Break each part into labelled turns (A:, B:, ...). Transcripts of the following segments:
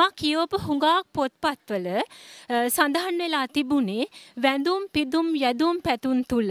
A: මා කියවපු හුඟක් පොත්පත්වල සඳහන් වෙලා තිබුණේ වැඳුම් පිදුම් යැදුම් පැතුම් තුල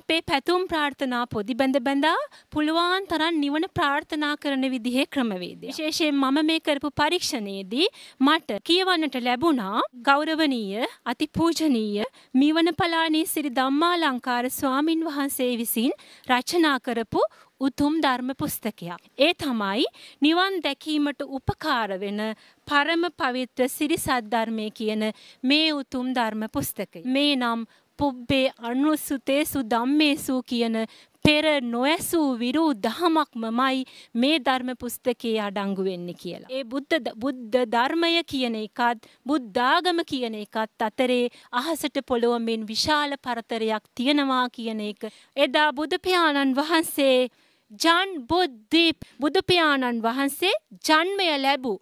A: අපේ පැතුම් ප්‍රාර්ථනා පොදි බැඳ බැඳා පුළුවන් තරම් නිවන ප්‍රාර්ථනා කරන විදිහේ ක්‍රමවේදය. විශේෂයෙන් මම මේ කරපු පරීක්ෂණයේදී මට කියවන්නට ලැබුණා ගෞරවනීය අතිපූජනීය මීවන පලානී සිරි ධම්මාලංකාර ස්වාමින් වහන්සේ විසින් රචනා කරපු උතුම් ධර්ම පුස්තකයක්. ඒ තමයි නිවන් දැකීමට උපකාර වෙන පරම පවිත්‍ර සිරිසත් ධර්මය කියන මේ උතුම් ධර්ම පුස්තකය. මේ නම් පුබ්බේ අනුසුතේසු ධම්මේසු කියන පෙර නොඇසූ විරූ දහමක්මමයි මේ ධර්ම පුස්තකයේ අඩංගු වෙන්නේ කියලා. ඒ බුද්ධ බුද්ධ ධර්මය කියන එකත් බුද්ධාගම කියන එකත් අතරේ අහසට පොළොවමින් විශාල පරතරයක් තියෙනවා කියන එක එදා බුදු පියාණන් වහන්සේ ජන් බොද්ධීප් බුදුපියාණන් වහන්සේ ජන්මය ලැබූ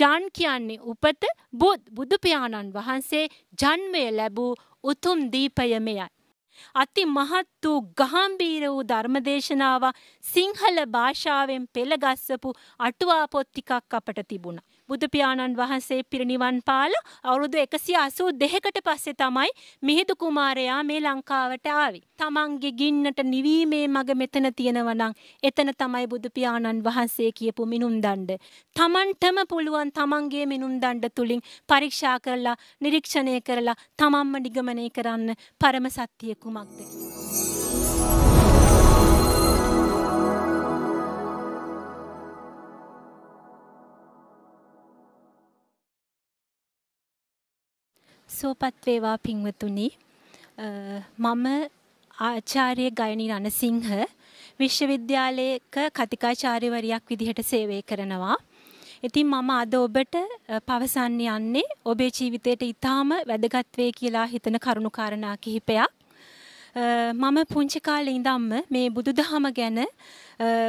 A: ජන් කියන්නේ උපත බුද් බුදුපියාණන් වහන්සේ ජන්මය ලැබූ උතුම් දීපය මෙයයි. අති මහත් වූ ගහම්බීර වූ ධර්මදේශනාව සිංහල භාෂාවෙන් පෙළගස්සපු අටුවා පොත් ටිකක් අපට තිබුණා. බුදුපියාණන් වහන්සේ පිරිනිවන් පාල අවුරුදු එකසි අසූ දෙහකට පස්සේ තමයි මිහිදු කුමාරයා මේ ලංකාවට ආවි. තමන්ගේ ගින්නට නිවීමේ මග මෙතන තියෙනවනං එතන තමයි බුදුපියාණන් වහන්සේ කියපු මිනුම් දණ්ඩ. තමන්ටම පුළුවන් තමන්ගේ මිනුම් දණ්ඩ තුළින් පරීක්ෂා කරලා නිරීක්ෂණය කරලා තමන්ම නිගමනය කරන්න පරම සත්‍යය කුමක්ද. සුවපත් වේවා පින්වතුනි. මම ආචාර්ය ගයනි රණසිංහ විශ්වවිද්‍යාලයක කතිකාචාර්යවරියක් විදිහට සේවය කරනවා. ඉතින් මම අද ඔබට පවසන්න යන්නේ ඔබේ ජීවිතයට ඊටාම වැදගත් වේ කියලා හිතන කරුණු කාරණා කිහිපයක්. මම පුංචි කාලේ ඉඳන්ම මේ බුදුදහම ගැන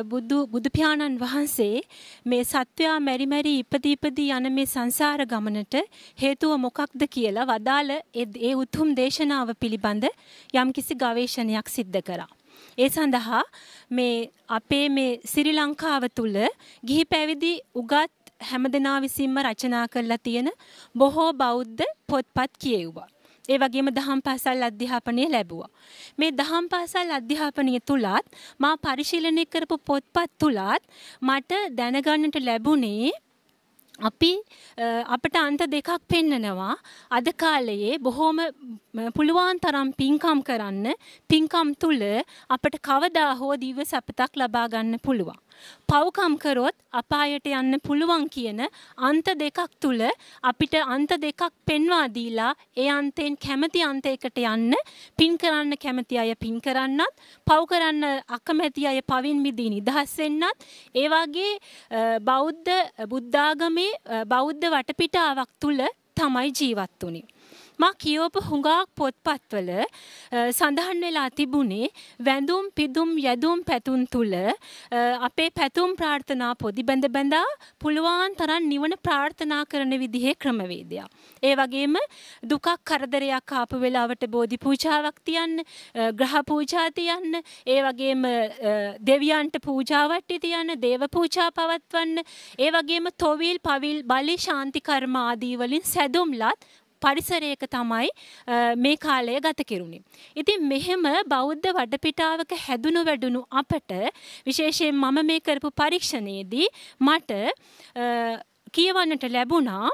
A: බුදු බුදු පියාණන් වහන්සේ මේ සත්වයා මෙරි මෙරි ඉපදී ඉපදී යන මේ සංසාර ගමනට හේතුව මොකක්ද කියලා වදාළ ඒ උතුම් දේශනාව පිළිබඳ යම්කිසි ගවේෂණයක් සිද්ධ කරා. ඒ සඳහා මේ අපේ මේ ශ්‍රී ලංකාව තුල ගිහි පැවිදි උගත් හැමදෙනා විසින්ම රචනා කරලා තියෙන බොහෝ බෞද්ධ පොත්පත් කියෙව්වා. ඒ වගේම දහම් පාසල් අධ්‍යාපනය ලැබුවා. මේ දහම් පාසල් අධ්‍යාපනය තුලත් මා පරිශීලනය කරපු පොත්පත් තුලත් මට දැනගන්නට ලැබුණේ අපි අපට අන්ත දෙකක් පෙන්නනවා අද කාලයේ බොහොම පුළුවන් තරම් පින්කම් කරන්න පින්කම් තුල අපට කවදා හෝ දිව්‍ය සපතක් ලබා ගන්න පුළුවන් පව්කම් කරොත් අපායට යන්න පුළුවන් කියන අන්ත දෙකක් තුල අපිට අන්ත දෙකක් පෙන්වා දීලා ඒ අන්තෙන් කැමති අන්තයකට යන්න පින් කරන්න කැමති අය පින් කරන්නත් පව් කරන්න අකමැති අය පවින් මිදී නිදහස් වෙන්නත් ඒ වගේ බෞද්ධ බුද්ධාගමේ බෞද්ධ වටපිටාවක් තුල තමයි ජීවත් වුනේ මා කියවපු හුඟක් පොත්පත්වල සඳහන් වෙලා තිබුණේ වැඳුම් පිදුම් යැදුම් පැතුම් තුල අපේ පැතුම් ප්‍රාර්ථනා පොදි බැඳ බැඳා පුළුවන් තරම් නිවන ප්‍රාර්ථනා කරන විදිහේ ක්‍රමවේදයක්. ඒ වගේම දුකක් කරදරයක් ආපු වෙලාවට බෝධි පූජාවක් තියන්න, ග්‍රහ පූජා තියන්න, ඒ වගේම දෙවියන්ට පූජාවට්ටි තියන්න, දේව පූජා පවත්වන්න, ඒ වගේම තොවිල්, පවිල්, බලි, ශාන්ති කර්ම ආදී වලින් සැදුම්ලත් පරිසරයක තමයි මේ කාලය ගත කෙරුණේ. ඉතින් මෙහෙම බෞද්ධ වටපිටාවක හැදුණු වැඩුණු අපට විශේෂයෙන් මම මේ කරපු පරීක්ෂණයේදී මට කියවන්නට ලැබුණා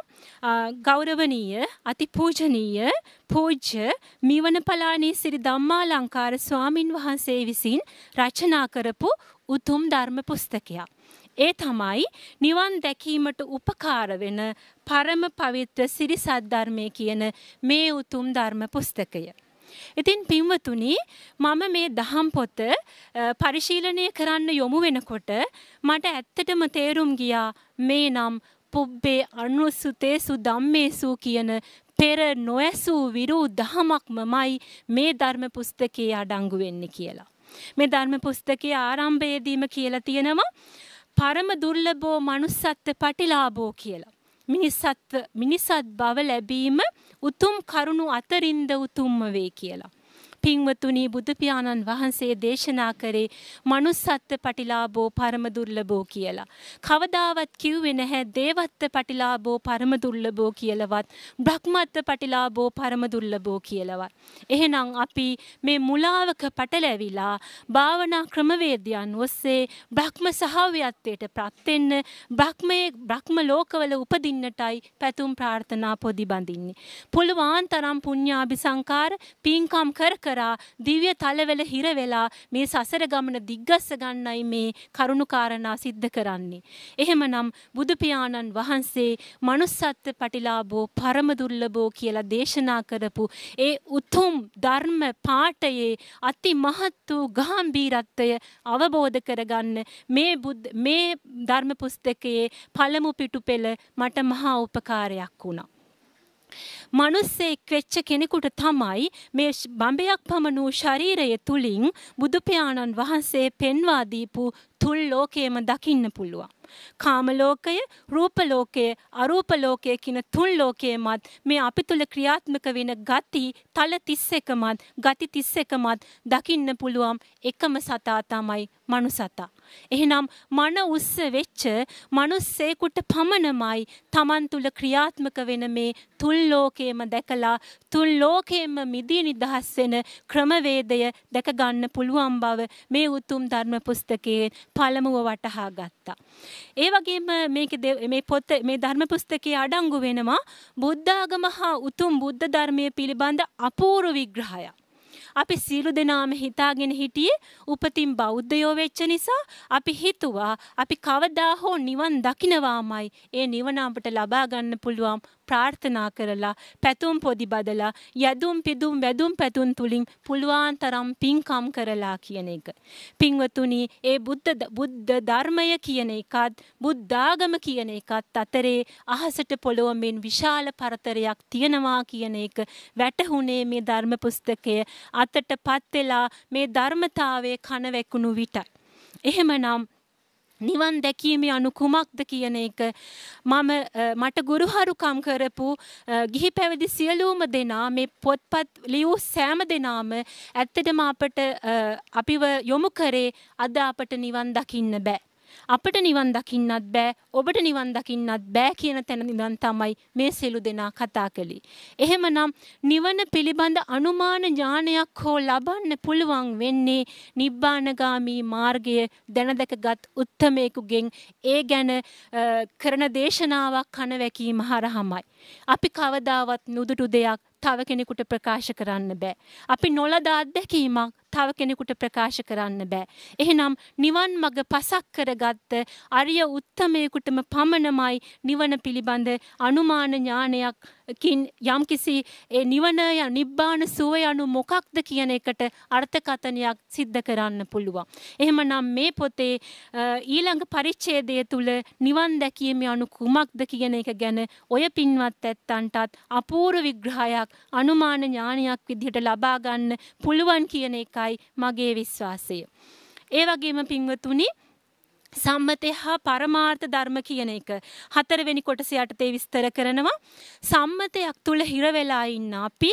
A: ගෞරවනීය අතිපූජනීය පූජ්‍ය මීවන පලානී සිරි ධම්මා ලංකාර ස්වාමින් වහන්සේ විසින් රචනා කරපු උතුම් ධර්ම පුස්තකයක්. ඒ තමයි නිවන් දැකීමට උපකාර වෙන පරම පවිත්‍ර සිරිසත් ධර්මය කියන මේ උතුම් ධර්ම පුස්තකය. ඉතින් පින්වතුනි මම මේ දහම් පොත පරිශීලනය කරන්න යොමු වෙනකොට මට ඇත්තටම තේරුම් ගියා මේ නම් පුබ්බේ අනුසුතේසු ධම්මේසු කියන පෙර නොඇසූ විරූ දහමක්මමයි මේ ධර්ම පුස්තකයේ අඩංගු වෙන්නේ කියලා. මේ ධර්ම පුස්තකයේ ආරම්භයේදීම කියලා තියෙනවා පරම දුර්ලභෝ manussත්ත්ව පටිලාභෝ කියලා. මිනිස්සත්ව මිනිසත් බව ලැබීම උතුම් කරුණු අතරින්ද උතුම්ම වේ කියලා. පින්වතුනි බුදු පියාණන් වහන්සේ දේශනා කරේ manussත්ත්ව පටිලාභෝ පරම දුර්ලභෝ කියලා. කවදාවත් කිව්වේ නැහැ දේවත්ත්ව පටිලාභෝ පරම දුර්ලභෝ කියලාවත්, බ්‍රහ්මත්ත්ව පටිලාභෝ පරම දුර්ලභෝ කියලාවත්. එහෙනම් අපි මේ මුලාවක පටලැවිලා භාවනා ක්‍රමවේදයන් ඔස්සේ බ්‍රහ්ම සහාවියත්වයට ප්‍රත් වෙන්න, බ්‍රහ්මයේ බ්‍රහ්ම ලෝකවල උපදින්නටයි පැතුම් ප්‍රාර්ථනා පොදි බඳින්නේ. පුළුවන් තරම් පුණ්‍යාභි සංකාර පින්කම් කර කර කරා දිව්‍ය තලවල හිර වෙලා මේ සසර ගමන දිග්ගස්ස ගන්නයි මේ කරුණුකාරණා සිද්ධ කරන්නේ. එහෙමනම් බුදු පියාණන් වහන්සේ manussත් පටිලාභෝ පරම දුර්ලභෝ කියලා දේශනා කරපු ඒ උතුම් ධර්ම පාඨයේ අති මහත් වූ ගැඹීරත්වය අවබෝධ කරගන්න මේ මේ ධර්ම පුස්තකයේ පළමු පිටුපෙළ මට මහා උපකාරයක් වුණා. මනුස්සෙක් වෙච්ච කෙනෙකුට තමයි මේ බඹයක් පමණ වූ ශරීරය තුලින් බුදු පියාණන් වහන්සේ පෙන්වා දීපු තුල් ලෝකයේම දකින්න පුළුවන්. කාම ලෝකය, රූප ලෝකය, අරූප ලෝකය කියන තුන් ලෝකයේමත් මේ අපි තුල ක්‍රියාත්මක වෙන ගති තල 31මත්, ගති 31මත් දකින්න පුළුවන් එකම සතා තමයි මනුසතා. එහෙනම් මන උස්ස වෙච්ච මිනිස්සෙකුට පමණමයි Taman තුල ක්‍රියාත්මක වෙන මේ තුන් ලෝකයේම දැකලා තුන් ලෝකයේම මිදී නිදහස් වෙන ක්‍රමවේදය දැක ගන්න පුළුවන් බව මේ උතුම් ධර්ම පුස්තකයේ පළමුව වටහා ගත්තා. ඒ වගේම මේක මේ පොත මේ ධර්ම පුස්තකයේ අඩංගු වෙනවා බුද්ධාගම හා උතුම් බුද්ධ ධර්මයේ පිළිබඳ අපූර්ව විග්‍රහයක්. අපි සීලු දෙනාම හිතාගෙන හිටියේ උපතින් බෞද්ධයෝ වෙච්ච නිසා අපි හිතුවා අපි කවදා හෝ නිවන් දකිනවාමයි ඒ නිවන අපට ලබා ගන්න පුළුවන් ප්‍රාර්ථනා කරලා පැතුම් පොදි බදලා යදුම් පිදුම් වැදුම් පැතුම් තුලින් පුළුවන් තරම් පින්කම් කරලා කියන එක. පින්වතුනි ඒ බුද්ධ බුද්ධ ධර්මය කියන එකත් බුද්ධාගම කියන එකත් අතරේ අහසට පොළොව මෙන් විශාල පරතරයක් තියෙනවා කියන එක වැටහුණේ මේ ධර්ම පුස්තකය අතටපත් වෙලා මේ ධර්මතාවයේ කන වැකුණු විටයි. එහෙමනම් නිවන් දැකීමේ අනු කුමක්ද කියන එක මම මට ගුරුහරුකම් කරපු ගිහි පැවිදි සියලුම දෙනා මේ පොත්පත් ලියූ සෑම දෙනාම ඇත්තටම අපට අපිව යොමු කරේ අද අපට නිවන් දකින්න බෑ අපට නිවන් දකින්නත් බෑ ඔබට නිවන් දකින්නත් බෑ කියන තැන ඉඳන් තමයි මේ සියලු දෙනා කතා කළේ. එහෙමනම් නිවන පිළිබඳ අනුමාන ඥානයක් හෝ ලබන්න පුළුවන් වෙන්නේ නිබ්බානගාමී මාර්ගය දැනදකගත් උත්තමයෙකුගෙන් ඒ ගැන කරන දේශනාවක් කනවැකීම හරහමයි. අපි කවදාවත් නුදුටු දෙයක් තව කෙනෙකුට ප්‍රකාශ කරන්න බෑ. අපි නොලදා අත්දැකීමක් තව කෙනෙකුට ප්‍රකාශ කරන්න බෑ. එහෙනම් නිවන් මඟ පසක් කරගත්ත අරිය උත්තමයෙකුටම පමණමයි නිවන පිළිබඳ අනුමාන ඥානයක් යම්කිසි නිවන නිබ්බාන සුවය යනු මොකක්ද කියන එකට අර්ථකථනයක් සිද්ධ කරන්න පුළුවන්. එහෙමනම් මේ පොතේ ඊළඟ පරිච්ඡේදය තුල නිවන් දැකීම යනු කුමක්ද කියන එක ගැන ඔය පින්වත් ඇත්තන්ටත් අපූර්ව විග්‍රහයක් අනුමාන ඥානයක් විදිහට ලබා ගන්න පුළුවන් කියන එකයි මගේ විශ්වාසය. ඒ වගේම පින්වතුනි සම්මතය හා පරමාර්ථ ධර්ම කියන එක හතරවෙනි කොටස යටතේ විස්තර කරනවා සම්මතයක් තුල හිර වෙලා ඉන්න අපි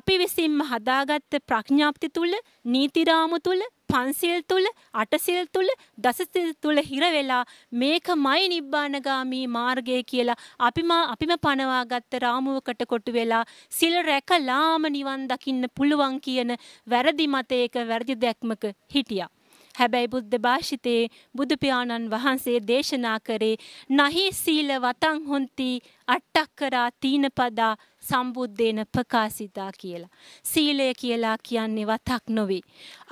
A: අපි විසින්ම හදාගත්ත ප්‍රඥාප්ති තුල නීති රාමු තුල පන්සිල් තුල අටසිල් තුල දසසිල් තුල හිර වෙලා මේකමයි නිබ්බානගාමී මාර්ගය කියලා අපිම අපිම පනවා ගත්ත රාමුවකට කොටු වෙලා සිල් රැකලාම නිවන් දකින්න පුළුවන් කියන වැරදි මතයක වැරදි දැක්මක හිටියා හැබැයි බුද්ධ භාෂිතයේ බුදුපියාණන් වහන්සේ දේශනා කරේ නහි සීල වතං හොන්ති අට්ටක්කරා තීනපදා සම්බුද්ධේන ප්‍රකාශිතා කියලා. සීලය කියලා කියන්නේ වතක් නොවේ.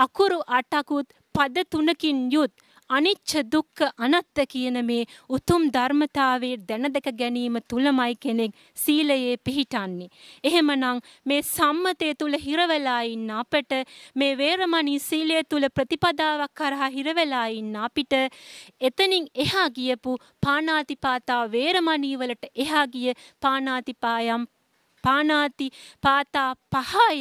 A: අකුරු අටකුත් පද තුනකින් යුත් අනිච්ච දුක්ඛ අනත්ත කියන මේ උතුම් ධර්මතාවයේ දැනදක ගැනීම තුලමයි කෙනෙක් සීලයේ පිහිටන්නේ. එහෙමනම් මේ සම්මතය තුල හිරවලා ඉන්න අපට මේ වේරමණී සීලය තුල ප්‍රතිපදාවක් කරහා හිරවලා ඉන්න අපිට එතනින් එහා ගියපු පාණාතිපාතා වේරමණී වලට එහා ගිය පාණාතිපායම් පානාති පාතා පහය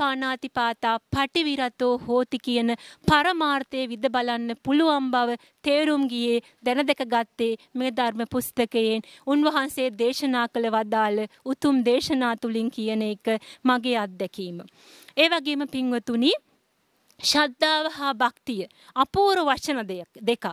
A: පානාති පාතා පටිවිරතෝ හෝති කියන පරමාර්ථය විද බලන්න පුළුවන් බව තේරුම් ගියේ දැනදක ගත්තේ මේ ධර්ම පුස්තකයෙන් උන්වහන්සේ දේශනා කළ වදාළ උතුම් දේශනා තුලින් කියන එක මගේ අත්දැකීම. ඒ වගේම පින්වතුනි ශ්‍රද්ධාව හා භක්තිය අපූර්ව වචන දෙකක්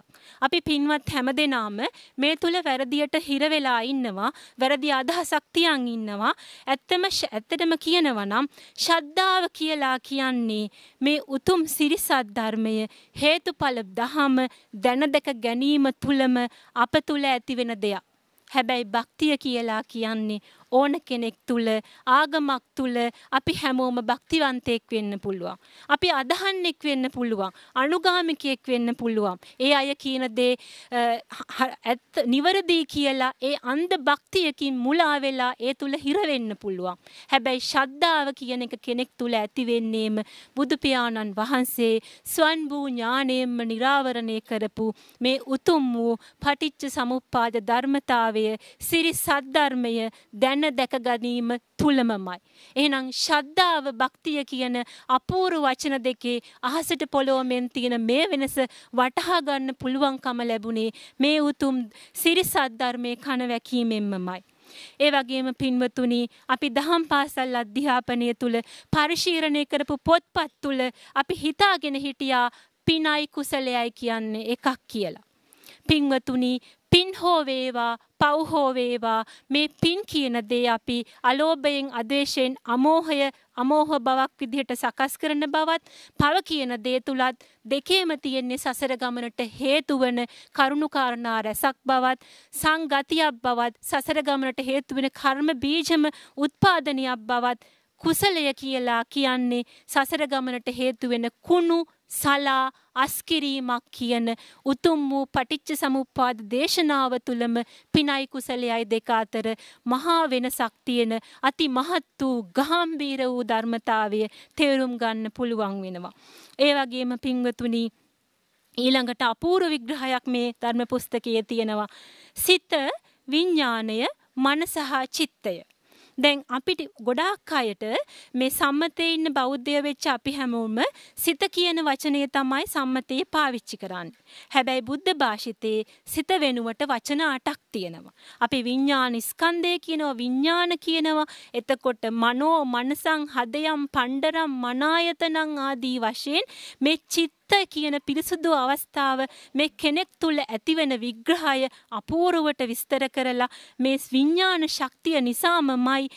A: අපි පින්වත් හැමදෙනාම මේ තුල වැරදියට හිර වෙලා ඉන්නවා වැරදි අදහසක් තියන් ඉන්නවා ඇත්තම ඇත්තටම කියනවා නම් ශ්‍රද්ධාව කියලා කියන්නේ මේ උතුම් සිරිසත් ධර්මය හේතුඵල දහම දැනදක ගැනීම තුලම අප තුල ඇති වෙන දෙයක් හැබැයි භක්තිය කියලා කියන්නේ ඕන කෙනෙක් තුල ආගමක් තුල අපි හැමෝම භක්තිවන්තයෙක් වෙන්න පුළුවන්. අපි අදහන්නෙක් වෙන්න පුළුවන්. අනුගාමිකයෙක් වෙන්න පුළුවන්. ඒ අය කියන දේ ඇත්ත නිවැරදි කියලා ඒ අන්ධ භක්තියකින් මුලා වෙලා ඒ තුල හිර වෙන්න පුළුවන්. හැබැයි ශ්‍රද්ධාව කියන එක කෙනෙක් තුල ඇති වෙන්නේම බුදු පියාණන් වහන්සේ ස්වන්බූ ඥාණයෙන්ම निराවරණය කරපු මේ උතුම් වූ පටිච්ච සමුප්පාද ධර්මතාවය, සිරි සද්ධර්මය දැන ගුණ දැක ගැනීම තුලමමයි. එහෙනම් ශ්‍රද්ධාව භක්තිය කියන අපූර්ව වචන දෙකේ අහසට පොළොව මෙන් තියෙන මේ වෙනස වටහා ගන්න පුළුවන්කම ලැබුණේ මේ උතුම් සිරිසත් ධර්මයේ කන වැකීමෙන්මයි. ඒ වගේම පින්වතුනි අපි දහම් පාසල් අධ්‍යාපනය තුළ පරිශීලනය කරපු පොත්පත් තුළ අපි හිතාගෙන හිටියා පිනයි කුසලයයි කියන්නේ එකක් කියලා. පින්වතුනි පින් හෝ වේවා පව් හෝ වේවා මේ පින් කියන දේ අපි අලෝභයෙන් අද්වේෂයෙන් අමෝහය අමෝහ බවක් විදිහට සකස් කරන බවත් පව කියන දේ තුලත් දෙකේම තියෙන්නේ සසර ගමනට හේතු වන කරුණුකාරණා රසක් බවත් සංගතියක් බවත් සසර ගමනට හේතු වෙන කර්ම බීජම උත්පාදනයක් බවත් කුසලය කියලා කියන්නේ සසර ගමනට හේතු වෙන කුණු සලා අස්කිරීමක් කියන උතුම් වූ පටිච්ච සමුප්පාද දේශනාව තුළම පිනයි කුසලයයි දෙක අතර මහා වෙනසක් තියෙන අති මහත් වූ ගාම්භීර වූ ධර්මතාවය තේරුම් ගන්න පුළුවන් වෙනවා. ඒ වගේම පින්වතුනි ඊළඟට අපූර්ව විග්‍රහයක් මේ ධර්ම පුස්තකයේ තියෙනවා. සිත, විඥාණය, මනස හා චිත්තය දැන් අපිට ගොඩාක් අයට මේ සම්මතයේ ඉන්න බෞද්ධය වෙච්ච අපි හැමෝම සිත කියන වචනය තමයි සම්මතයේ පාවිච්චි කරන්නේ. හැබැයි බුද්ධ භාෂිතයේ සිත වෙනුවට වචන 8ක් තියෙනවා. අපි විඥාන ස්කන්ධය කියනවා විඥාන කියනවා. එතකොට මනෝ මනසං හදයන් පණ්ඩරම් මනායතනං ආදී වශයෙන් මේ චිත්ත ඇත්ත කියන පිරිසුදු අවස්ථාව මේ කෙනෙක් තුළ ඇතිවෙන විග්‍රහය අපූරුවට විස්තර කරලා මේ විඤ්ඥාන ශක්තිය නිසාමමයි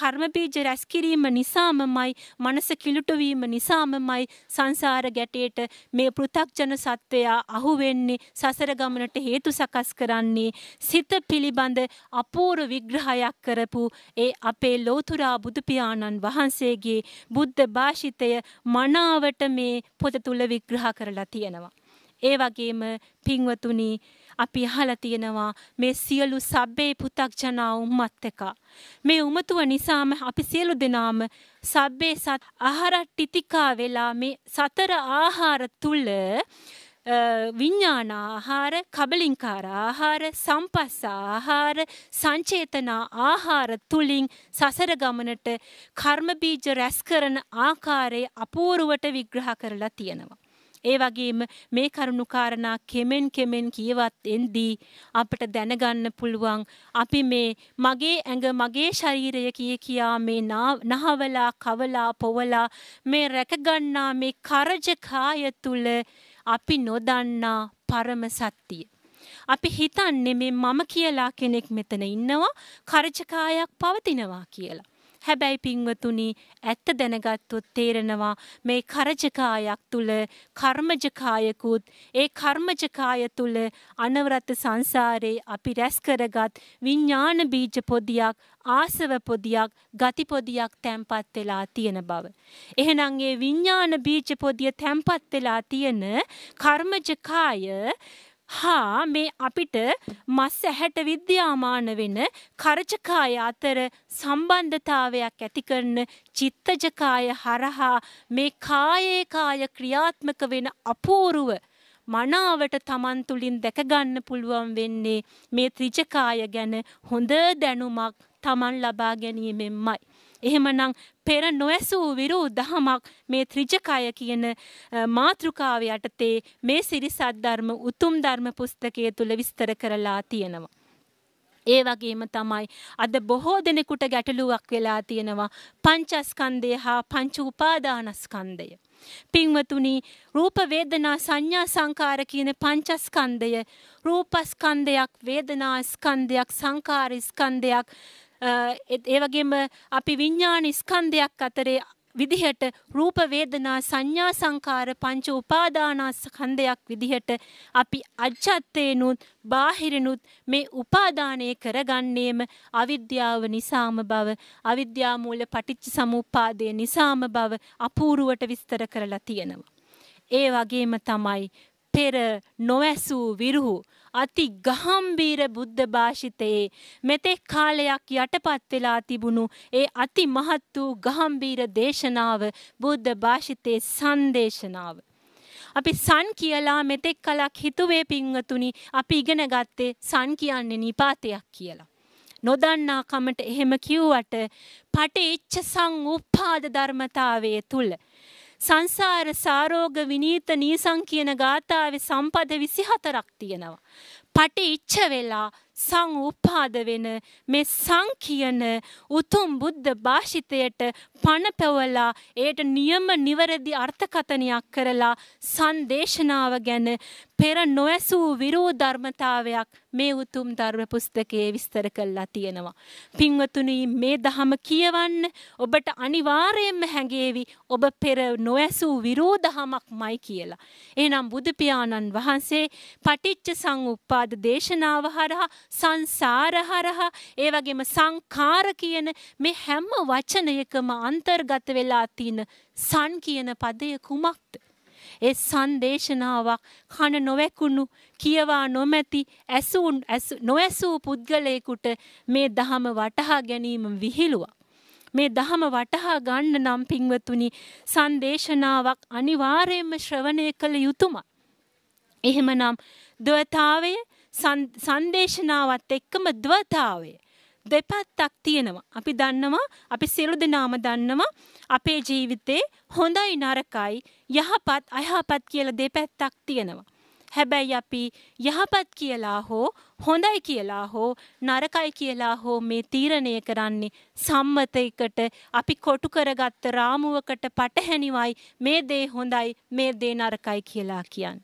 A: කර්මබීජ රැස්කිරීම නිසාමමයි මනස කිලුටවීම නිසාමමයි සංසාර ගැටේට මේ පෘථක්ජන සත්වයා අහුවෙන්නේ සසර ගමනට හේතු සකස් කරන්නේ සිත පිළිබඳ අපූරු විග්‍රහයක් කරපු ඒ අපේ ලෝතුරා බුදුපාණන් වහන්සේගේ බුද්ධ භාෂිතය මනාවට මේ පොත තුළ විග විග්‍රහ කරලා තියෙනවා. ඒ වගේම පින්වතුනි අපි අහලා තියෙනවා මේ සියලු සබ්බේ පු탁ජනා උම්මත් එක. මේ උමතුව නිසාම අපි සියලු දෙනාම සබ්බේ සත් ආහාර ටිතිකා වෙලා මේ සතර ආහාර තුල විඤ්ඥාන ආහාර කබලින්කාර ආහාර සම්පස්ස ආහාර සංචේතනා ආහාර තුළින් සසර ගමනට කර්මබීජ රැස් කරන ආකාරයේ අපූරුවට විග්‍රහ කරලා තියෙනවා. ඒ වගේම මේ කරුණු කාරණා කෙමෙන් කෙමෙන් කියවත් එන්දී අපට දැනගන්න පුළුවන් අපි මේ මගේ ඇඟ මගේ ශරීරය කිය කියා මේ නහවලා කවලා පොවලා මේ රැකගන්නා මේ කරජකාය තුල අපි නොදන්නා පරම සත්‍යය අපි හිතන්නේ මේ මම කියලා කෙනෙක් මෙතන ඉන්නවා කරජකායක් පවතිනවා කියලා හැබැයි පින්වතුනි ඇත්ත දැනගත්තොත් තේරෙනවා මේ කරජකායක් තුල කර්මජකායකුත් ඒ කර්මජකාය තුල අනවරත සංසාරේ අපි රැස් කරගත් විඥාන බීජ පොදියක් ආසව පොදියක් ගති පොදියක් තැම්පත් වෙලා තියෙන බව. එහෙනම් ඒ විඥාන බීජ පොදිය තැම්පත් වෙලා තියෙන කර්මජකාය හා මේ අපිට මස් ඇහැට විද්‍යාමාන වෙන කරචකාය අතර සම්බන්ධතාවයක් ඇති කරන චිත්තජකාය හරහා මේ කායේ කාය ක්‍රියාත්මක වෙන අපූර්ව මනාවට Taman තුලින් දැක ගන්න පුළුවන් වෙන්නේ මේ ත්‍රිජකාය ගැන හොඳ දැනුමක් Taman ලබා ගැනීමෙන්මයි එහෙමනම් පෙර නොඇසූ විරෝධහමක් මේ ත්‍රිජකය කියන මාතෘකාව යටතේ මේ සිරිසත් ධර්ම උතුම් ධර්ම පුස්තකය තුල විස්තර කරලා තියෙනවා. ඒ වගේම තමයි අද බොහෝ දෙනෙකුට ගැටලුවක් වෙලා තියෙනවා පංචස්කන්ධය හා පංච උපාදානස්කන්ධය. පින්වතුනි රූප වේදනා සංඥා සංකාර කියන පංචස්කන්ධය රූපස්කන්ධයක් වේදනා ස්කන්ධයක් සංකාර ස්කන්ධයක් ඒ වගේම අපි විඤ්ඤාණ ස්කන්ධයක් අතරේ විදිහට රූප වේදනා සංඥා සංකාර පංච උපාදානස්කන්ධයක් විදිහට අපි අජත්තේනුත් බාහිරිනුත් මේ උපාදානය කරගන්නේම අවිද්‍යාව නිසාම බව අවිද්‍යා මූල පටිච්ච සමුප්පාදය නිසාම බව අපූර්වට විස්තර කරලා තියෙනවා ඒ වගේම තමයි පෙර නොඇසූ විරුහු අති ගහම්බීර බුද්ධ භාෂිතයේ මෙතෙක් කාලයක් යටපත් වෙලා තිබුණු ඒ අති මහත් වූ ගහම්බීර දේශනාව බුද්ධ භාෂිතයේ සංදේශනාව. අපි සන් කියලා මෙතෙක් කලක් හිතුවේ පිංවතුනි අපි ඉගෙන ගත්තේ සන් කියන්නේ නිපාතයක් කියලා. නොදන්නාකමට එහෙම කිව්වට පටි ඉච්ඡ සංඋපාද ධර්මතාවයේ තුල සංසාර සාරෝග විනීත නීසං කියන ගාථාවේ සම්පද 24ක් තියෙනවා. පටි ඉච්ඡ වෙලා සංඋපාද වෙන මේ සං කියන උතුම් බුද්ධ භාෂිතයට පණ පැවලා ඒට නියම නිවැරදි අර්ථකථනයක් කරලා සංදේශනාව ගැන පෙර නොඇසූ විරෝධ ධර්මතාවයක් මේ උතුම් ධර්ම පුස්තකයේ විස්තර කරලා තියෙනවා. පින්වතුනි මේ දහම කියවන්න ඔබට අනිවාර්යයෙන්ම හැඟේවි ඔබ පෙර නොඇසූ විරෝධහමක්මයි කියලා. එහෙනම් බුදු පියාණන් වහන්සේ පටිච්ච සංඋප්පාද දේශනාව හරහා සංසාර හරහා ඒ වගේම සංඛාර කියන මේ හැම වචනයකම අන්තර්ගත වෙලා තියෙන සන් කියන පදය කුමක්ද? ඒ සංදේශනාවක් කන නොවැකුණු කියවා නොමැති ඇසූන් නොඇසූ පුද්ගලයෙකුට මේ දහම වටහා ගැනීම විහිළුවක්. මේ දහම වටහා ගන්න නම් පින්වතුනි සංදේශනාවක් අනිවාර්යයෙන්ම ශ්‍රවණය කළ යුතුයමයි. එහෙමනම් ද්වතාවය සංදේශනාවත් එක්කම ද්වතාවය. දෙපත්තක් තියෙනවා. අපි දන්නවා අපි සියලු දෙනාම දන්නවා අපේ ජීවිතේ හොඳයි නරකයි යහපත් අයහපත් කියලා දෙපැත්තක් තියෙනවා. හැබැයි අපි යහපත් කියලා හෝ හොඳයි කියලා හෝ නරකයි කියලා හෝ මේ තීරණය කරන්නේ සම්මතයකට අපි කොටු කරගත්ත රාමුවකට පටහැනිවයි මේ දේ හොඳයි මේ දේ නරකයි කියලා කියන්.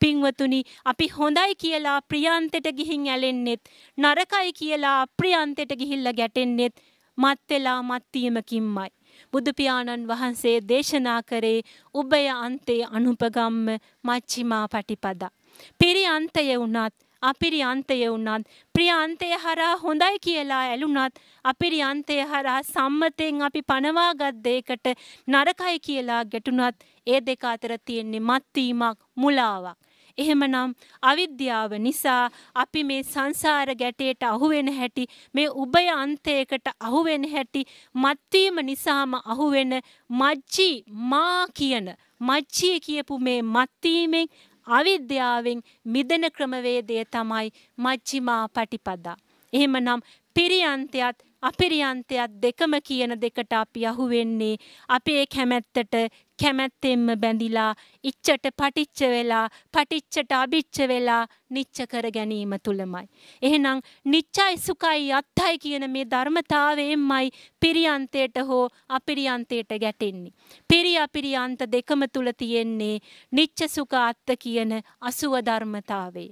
A: පින්වතුනි අපි හොඳයි කියලා ප්‍රියන්තෙට ගිහින් ඇලෙන්නෙත් නරකයි කියලා ප්‍රියන්තෙට ගිහිල්ල ගැටෙන්නෙත් මත්වෙලා මත්වීමකින්මයි. බුදුපියාණන් වහන්සේ දේශනා කරේ උබය අන්තේ අනුපගම්ම මච්චිමා පටිපදා. පිරියන්තය වුණත් අපිරියන්තය වුණත් ප්‍රියන්තය හරහා හොඳයි කියලා ඇලුනත් අපිරියන්තය හරහා සම්මතයෙන් අපි පනවාගත් දෙයකට නරකයි කියලා ගැටුනත් ඒ දෙක අතර තියෙන්නේ මත්වීමක් මුලාවක් එහෙමනම් අවිද්‍යාව නිසා අපි මේ සංසාර ගැටේට අහුවෙන හැටි මේ උබය අන්තයකට අහුවෙන හැටි මත්වීම නිසාම අහුවෙන මජ්ජි මා කියන මච්චිය කියපු මේ මත්වීමෙන් අවිද්‍යාවෙන් මිදෙන ක්‍රමවේදය තමයි මජ්ජිමා පටිපදා. එහෙමනම් පිරියන්තයත් අපිරියන්තයත් දෙකම කියන දෙකට අපි අහුවෙන්නේ අපේ කැමැත්තට කැමැත්තෙන්ම බැඳිලා ඉච්චට පටිච්ච වෙලා පටිච්චට අභිච්ච වෙලා නිච්ච කර ගැනීම තුලමයි. එහෙනම් නිච්චයි සුඛයි අත්ථයි කියන මේ ධර්මතාවයෙන්මයි පිරියන්තයට හෝ අපිරියන්තයට ගැටෙන්නේ. පිරි අපිරියන්ත දෙකම තුල තියෙන්නේ නිච්ච සුඛ අත්ථ කියන අසුව ධර්මතාවේ.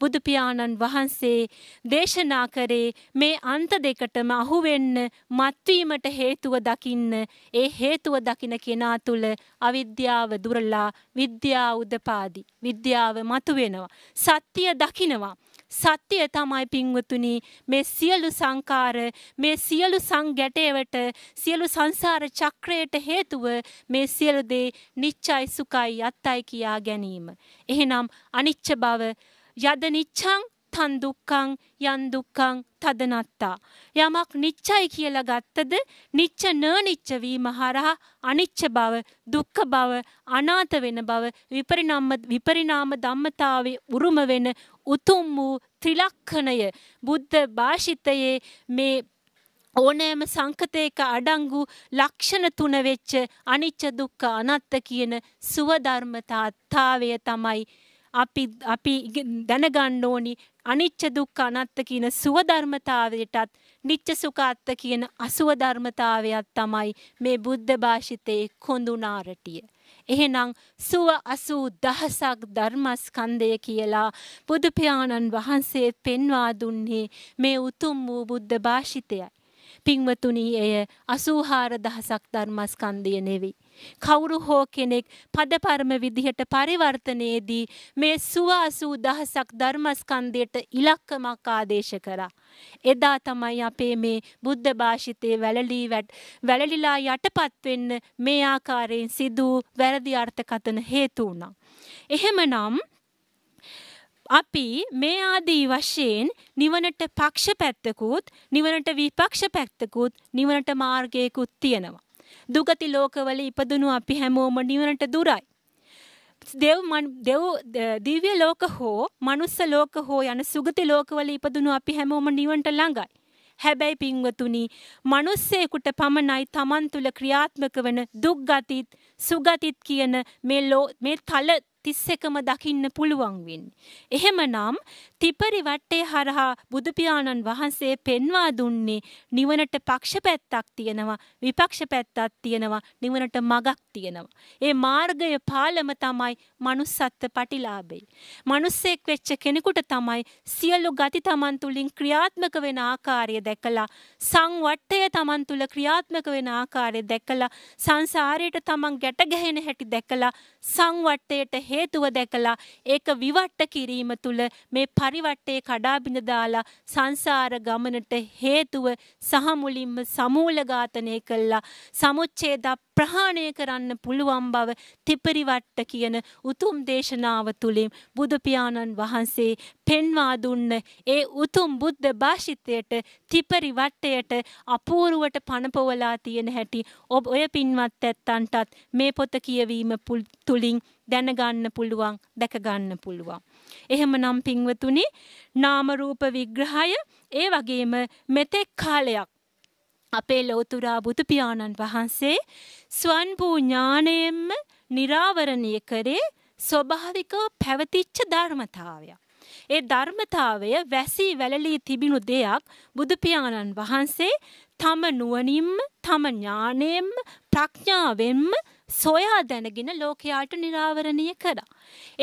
A: බුදුපියාණන් වහන්සේ දේශනා කරේ මේ අන්ත දෙකටම අහුවෙන්න මත්වීමට හේතුව දකින්න ඒ හේතුව දකින කෙනා තුළ අවිද්‍යාව දුරලා විද්‍යා උදපාදි විද්‍යාව මතුවෙනවා සත්‍යය දකිනවා සත්‍යය තමයි පින්වතුනි මේ සියලු සංකාර මේ සියලු සංගැටේවට සියලු සංසාර චක්‍රයට හේතුව මේ සියලු දේ නිච්චයි සුඛයි අත්තයි කියා ගැනීම. එහෙනම් අනිච්ච බව යද නිච්චං තන් දුක්ඛං යන් දුක්ඛං තදනත්තා යමක් නිච්චයි කියලා ගත්තද නිච්ච න නිච්ච වීම හරහා අනිච්ච බව දුක්ඛ බව අනාත වෙන බව විපරිණාම විපරිණාම ධම්මතාවේ උරුම වෙන උතුම් වූ ත්‍රිලක්ෂණය බුද්ධ භාෂිතයේ මේ ඕනෑම සංකතයක අඩංගු ලක්ෂණ තුන වෙච්ච අනිච්ච දුක්ඛ අනාත්ත කියන සුවධර්මතාත්තාවය තමයි අපි අපි දැනගන්න ඕනි අනිච්ච දුක්ඛ අනාත්ත කියන සුව ධර්මතාවයටත් නිච්ච සුඛාත්ත කියන අසුව ධර්මතාවයත් තමයි මේ බුද්ධ භාෂිතේ කොඳුනාරටිය. එහෙනම් සුව අසූ දහසක් ධර්මස්කන්ධය කියලා බුදු පියාණන් වහන්සේ පෙන්වා දුන්නේ මේ උතුම් වූ බුද්ධ භාෂිතයයි. පින්වතුනී එය අසූහාර දහසක් ධර්මස්කන්දය නෙවෙයි. කවුරු හෝ කෙනෙක් පදපරම විදිහට පරිවර්තනයේදී මේ සුව අසූ දහසක් ධර්මස්කන්දයට ඉලක්කමක් ආදේශ කරා. එදා තමයි අපේ මේ බුද්ධ භාෂිතය වැලලී වැට් වැලලිලා යටපත්වෙන්න මේ ආකාරයෙන් සිදූ වැරදි අර්ථකතන හේතු වුණා. එහෙම නම් අපි මේ ආදී වශයෙන් නිවනට පක්ෂ පැත්තකුත් නිවනට විපක්ෂ පැත්තකුත් නිවනට මාර්ගයකුත් තියෙනවා. දුගති ලෝකවල ඉපදුණු අපි හැමෝම නිවනට දුරයි. දෙව් දෙව් දිව්‍ය ලෝක හෝ මනුස්ස ලෝක හෝ යන සුගති ලෝකවල ඉපදුණු අපි හැමෝම නිවනට ළඟයි. හැබැයි පින්වතුනි, මිනිස්සෙකුට පමණයි Taman තුල ක්‍රියාත්මක වන දුක්ගතිත් සුගතිත් කියන මේ මේ තල තිස්සකම දකින්න පුළුවන් වෙන්නේ. එහෙමනම් තිපරි වටේ හරහා බුදුපියාණන් වහන්සේ පෙන්වා දුන්නේ නිවනට පක්ෂ පැත්තක් තියෙනවා විපක්ෂ පැත්තක් තියෙනවා නිවනට මගක් තියෙනවා. ඒ මාර්ගය පාලම තමයි manussත්ත්ව පටිලාභය. මිනිස්සෙක් වෙච්ච කෙනෙකුට තමයි සියලු ගති Taman තුලින් ක්‍රියාත්මක වෙන ආකාරය දැකලා සංවට්ටය Taman තුල ක්‍රියාත්මක වෙන ආකාරය දැකලා සංසාරයට Taman ගැට ගැහෙන හැටි දැකලා සංවට්ටයට හේතුව දැකලා ඒක විවට්ට කිරීම තුළ මේ පරිවට්ටේ කඩාබිඳ දාලා සංසාර ගමනට හේතුව සහ මුලින්ම සමූල ඝාතනය කළා සමුච්ඡේද ප්‍රහාණය කරන්න පුළුවන් බව තිපරිවට්ට කියන උතුම් දේශනාව තුළින් බුදු පියාණන් වහන්සේ පෙන්වා දුන්න ඒ උතුම් බුද්ධ භාෂිතයට තිපරිවට්ටයට අපූර්වට පනපවලා තියෙන හැටි ඔබ ඔය පින්වත් ඇත්තන්ටත් මේ පොත කියවීම තුළ තුලින් දැනගන්න පුළුවන් දැකගන්න පුළුවන්. එහෙමනම් පින්වතුනි නාම රූප විග්‍රහය ඒ වගේම මෙතෙක් කාලයක් අපේ ලෝතුරා බුදු පියාණන් වහන්සේ ස්වන්භූ ඥාණයෙන්ම निराවරණය කරේ ස්වභාවිකව පැවතිච්ච ධර්මතාවයක්. ඒ ධර්මතාවය වැසී වැළලී තිබුණු දෙයක් බුදු පියාණන් වහන්සේ තම නුවණින්ම තම ඥාණයෙන්ම ප්‍රඥාවෙන්ම සොයා දැනගෙන ලෝකයාට නිරාවරණය කරා.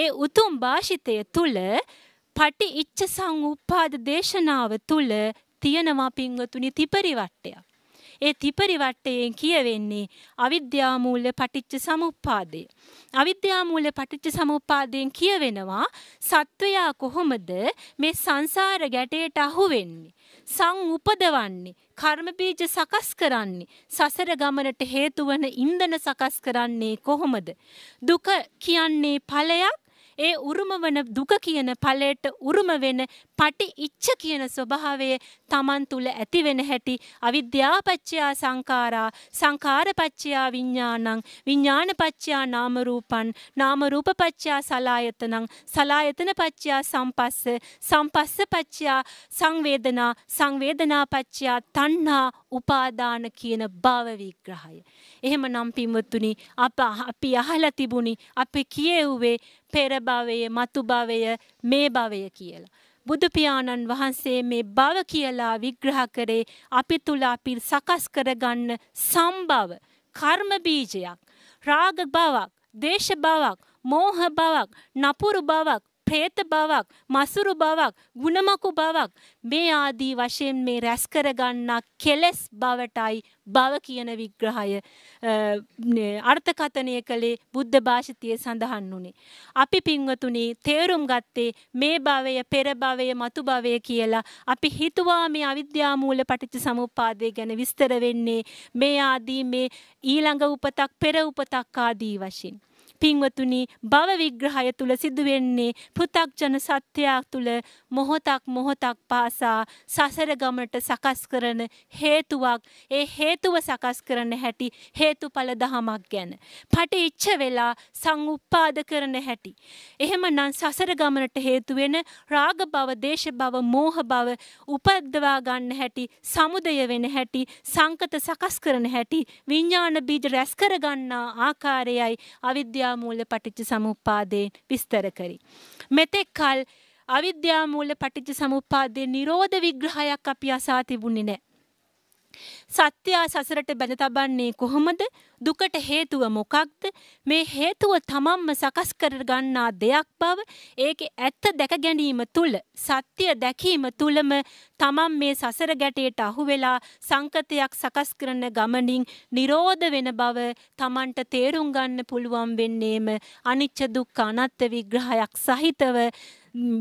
A: ඒ උතුම් භාෂිතය තුළ පටි ඉච්ච සංඋපාද දේශනාව තුළ තියෙනවා පිංවතුනි තිපරිවට්ටයක්. ඒ තිපරිවට්ටයෙන් කියවෙන්නේ අවිද්‍යාමූල්‍ය පටිච්ච සමුප්පාදය. අවිද්‍යාමූල්‍ය පටිච්ච සමුප්පාදයෙන් කියවෙනවා සත්වයා කොහොමද මේ සංසාර ගැටයට අහු වෙන්නේ. සං උපදවන්නේ කර්ම බීජ සකස් කරන්නේ සසර ගමනට හේතු වන ඉන්ධන සකස් කරන්නේ කොහොමද දුක කියන්නේ ඵලයක් ඒ උරුම වන දුක කියන ඵලයට උරුම වෙන පටි ඉච්ඡ කියන ස්වභාවය Taman තුල ඇති වෙන හැටි අවිද්‍යාපච්චයා සංඛාරා සංඛාරපච්චයා විඥානං විඥානපච්චයා නාම රූපං නාම රූපපච්චයා සලායතනං සලායතනපච්චයා සම්පස්ස සම්පස්සපච්චයා සංවේදනා සංවේදනාපච්චයා තණ්හා උපාදාන කියන භව විග්‍රහය එහෙමනම් පින්වත්තුනි අප අපි අහලා තිබුණි අපි කියෙව්වේ පෙර භවය මතු භවය මේ භවය කියලා බුදුපියාණන් වහන්සේ මේ බව කියලා විග්‍රහ කරේ අපි තුළ අපි සකස් කරගන්න සම්භව කර්ම බීජයක් රාග බවක් දේශ බවක් මෝහ බවක් නපුරු බවක් ප්‍රේත බවක්, මසුරු බවක්, ගුණමකු බවක් මේ ආදී වශයෙන් මේ රැස් කරගන්නා කෙලෙස් බවටයි බව කියන විග්‍රහය අර්ථකථනය කළේ බුද්ධ භාෂිතයේ සඳහන් වුණේ. අපි පින්වතුනි තේරුම් ගත්තේ මේ භවය පෙර භවය මතු භවය කියලා. අපි හිතුවා මේ අවිද්‍යා මූල පටිච්ච සමුප්පාදය ගැන විස්තර වෙන්නේ මේ ආදී මේ ඊළඟ උපතක් පෙර උපතක් ආදී වශයෙන්. පින්වතුනි භව විග්‍රහය තුල සිදුවෙන්නේ පෘථග්ජන සත්‍යයක් තුල මොහොතක් මොහොතක් පාසා සසර ගමනට සකස් කරන හේතුවක් ඒ හේතුව සකස් කරන හැටි හේතුඵල දහමක් ගැන පටිච්ච වෙලා සංඋප්පාද කරන හැටි එහෙමනම් සසර ගමනට හේතු වෙන රාග භව දේශ භව මෝහ භව උපද්දවා ගන්න හැටි සමුදය වෙන හැටි සංකත සකස් කරන හැටි විඥාන බීජ රැස් කරගන්නා ආකාරයයි අවිද්‍යාව අවිද්‍යාමූල පටිච්ච සමුප්පාදයෙන් විස්තර කරයි. මෙතෙක් කල් අවිද්‍යාමූල පටිච්ච සමුප්පාදයේ නිරෝධ විග්‍රහයක් අපි අසා තිබුණේ නැහැ. සත්‍යයා සසරට බැඳ තබන්නේ කොහොමද? දුකට හේතුව මොකක්ද? මේ හේතුව තමන්ම සකස් කර ගන්නා දෙයක් බව ඒකේ ඇත්ත දැක ගැනීම තුල සත්‍ය දැකීම තුලම තමන් මේ සසර ගැටයට අහු වෙලා සංකතයක් සකස් කරන ගමනින් නිරෝධ වෙන බව තමන්ට තේරුම් ගන්න පුළුවන් වෙන්නේම අනිච්ච දුක්ඛ අනාත්ම විග්‍රහයක් සහිතව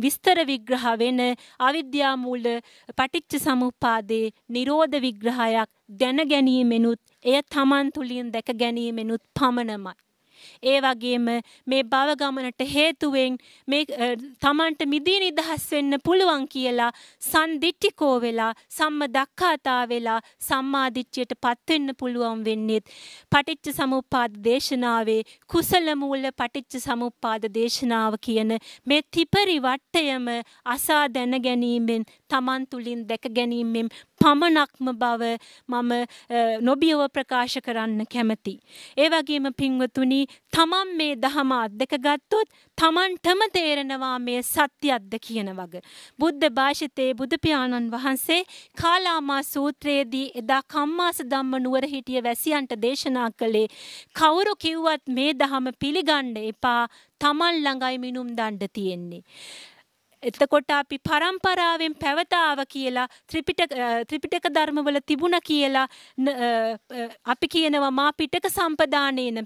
A: විස්තර විග්‍රහ වෙන අවිද්‍යාමූල පටිච්ච සමුප්පාදේ නිරෝධ විග්‍රහයක් දැන ගැනීමෙනුත් එය තමන් තුළින් දැක ගැනීමෙනුත් පමණමයි. ඒ වගේම මේ භව ගමනට හේතුවෙන් මේ තමන්ට මිදී නිදහස් වෙන්න පුළුවන් කියලා සම්දිට්ඨිකෝ වෙලා සම්මදක්ඛාතා වෙලා සම්මාදිට්ඨියට පත් වෙන්න පුළුවන් වෙන්නේත් පටිච්ච සමුප්පාද දේශනාවේ කුසල මූල පටිච්ච සමුප්පාද දේශනාව කියන මේ ත්‍රිපරිවට්ටයම අසා දැන ගැනීමෙන් තමන් තුලින් දැක ගැනීමෙන් පමණක්ම බව මම නොබියව ප්‍රකාශ කරන්න කැමති. ඒ වගේම පින්වතුනි තමන් මේ දහම අත්දක ගත්තොත් තමන්ටම තේරෙනවා මේ සත්‍ය අද්ද කියන වග. බුද්ධ භාෂිතයේ බුදුපාණන් වහන්සේ කාලාමා සූත්‍රයේදී එදා කම්මාස ධම්ම නුවර හිටිය වැසියන්ට දේශනා කළේ කවුරු කිව්වත් මේ දහම පිළිගන්න එපා තමන් ළඟයි මිනුම් දණ්ඩ තියෙන්නේ. එතකොට අපි පරම්පරාවෙන් පැවතාව කියලා ත්‍රිපිටක ධර්මවල තිබුණ කියලා අපි කියනවා මා පිටක සම්පදානයන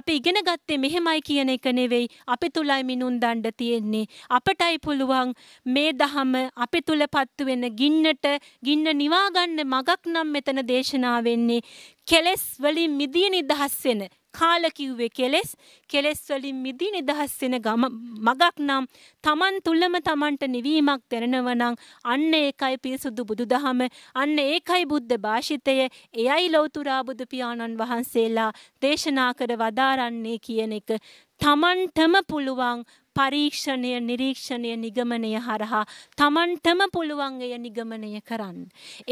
A: අපි ඉගෙන ගත්තේ මෙහෙමයි කියන එක නෙවෙයි අපි තුලයි මිනුන් දණ්ඩ තියෙන්නේ අපටයි පුළුවන් මේ දහම අපි තුල පත්තු වෙන ගින්නට ගින්න නිවා ගන්න මගක් නම් මෙතන දේශනා වෙන්නේ කෙලස් වලින් මිදිය නිදහස් වෙන කාල කිව්වේ කෙලෙස් කෙලෙස් වලින් මිදී නිදහස් වෙන මගක් නම් Taman තුලම Tamanට නිවීමක් දැනෙනව නම් අන්න ඒකයි පිරිසුදු බුදුදහම අන්න ඒකයි බුද්ධ භාෂිතය එයයි ලෞතුරා බුදු පියාණන් වහන්සේලා දේශනා කර වදාරන්නේ කියන එක තමන්ටම පුළුවන් පරීක්ෂණය නිරීක්ෂණය නිගමනය හරහා තමන්ටම පුළුවන්ගය නිගමනය කරන්න.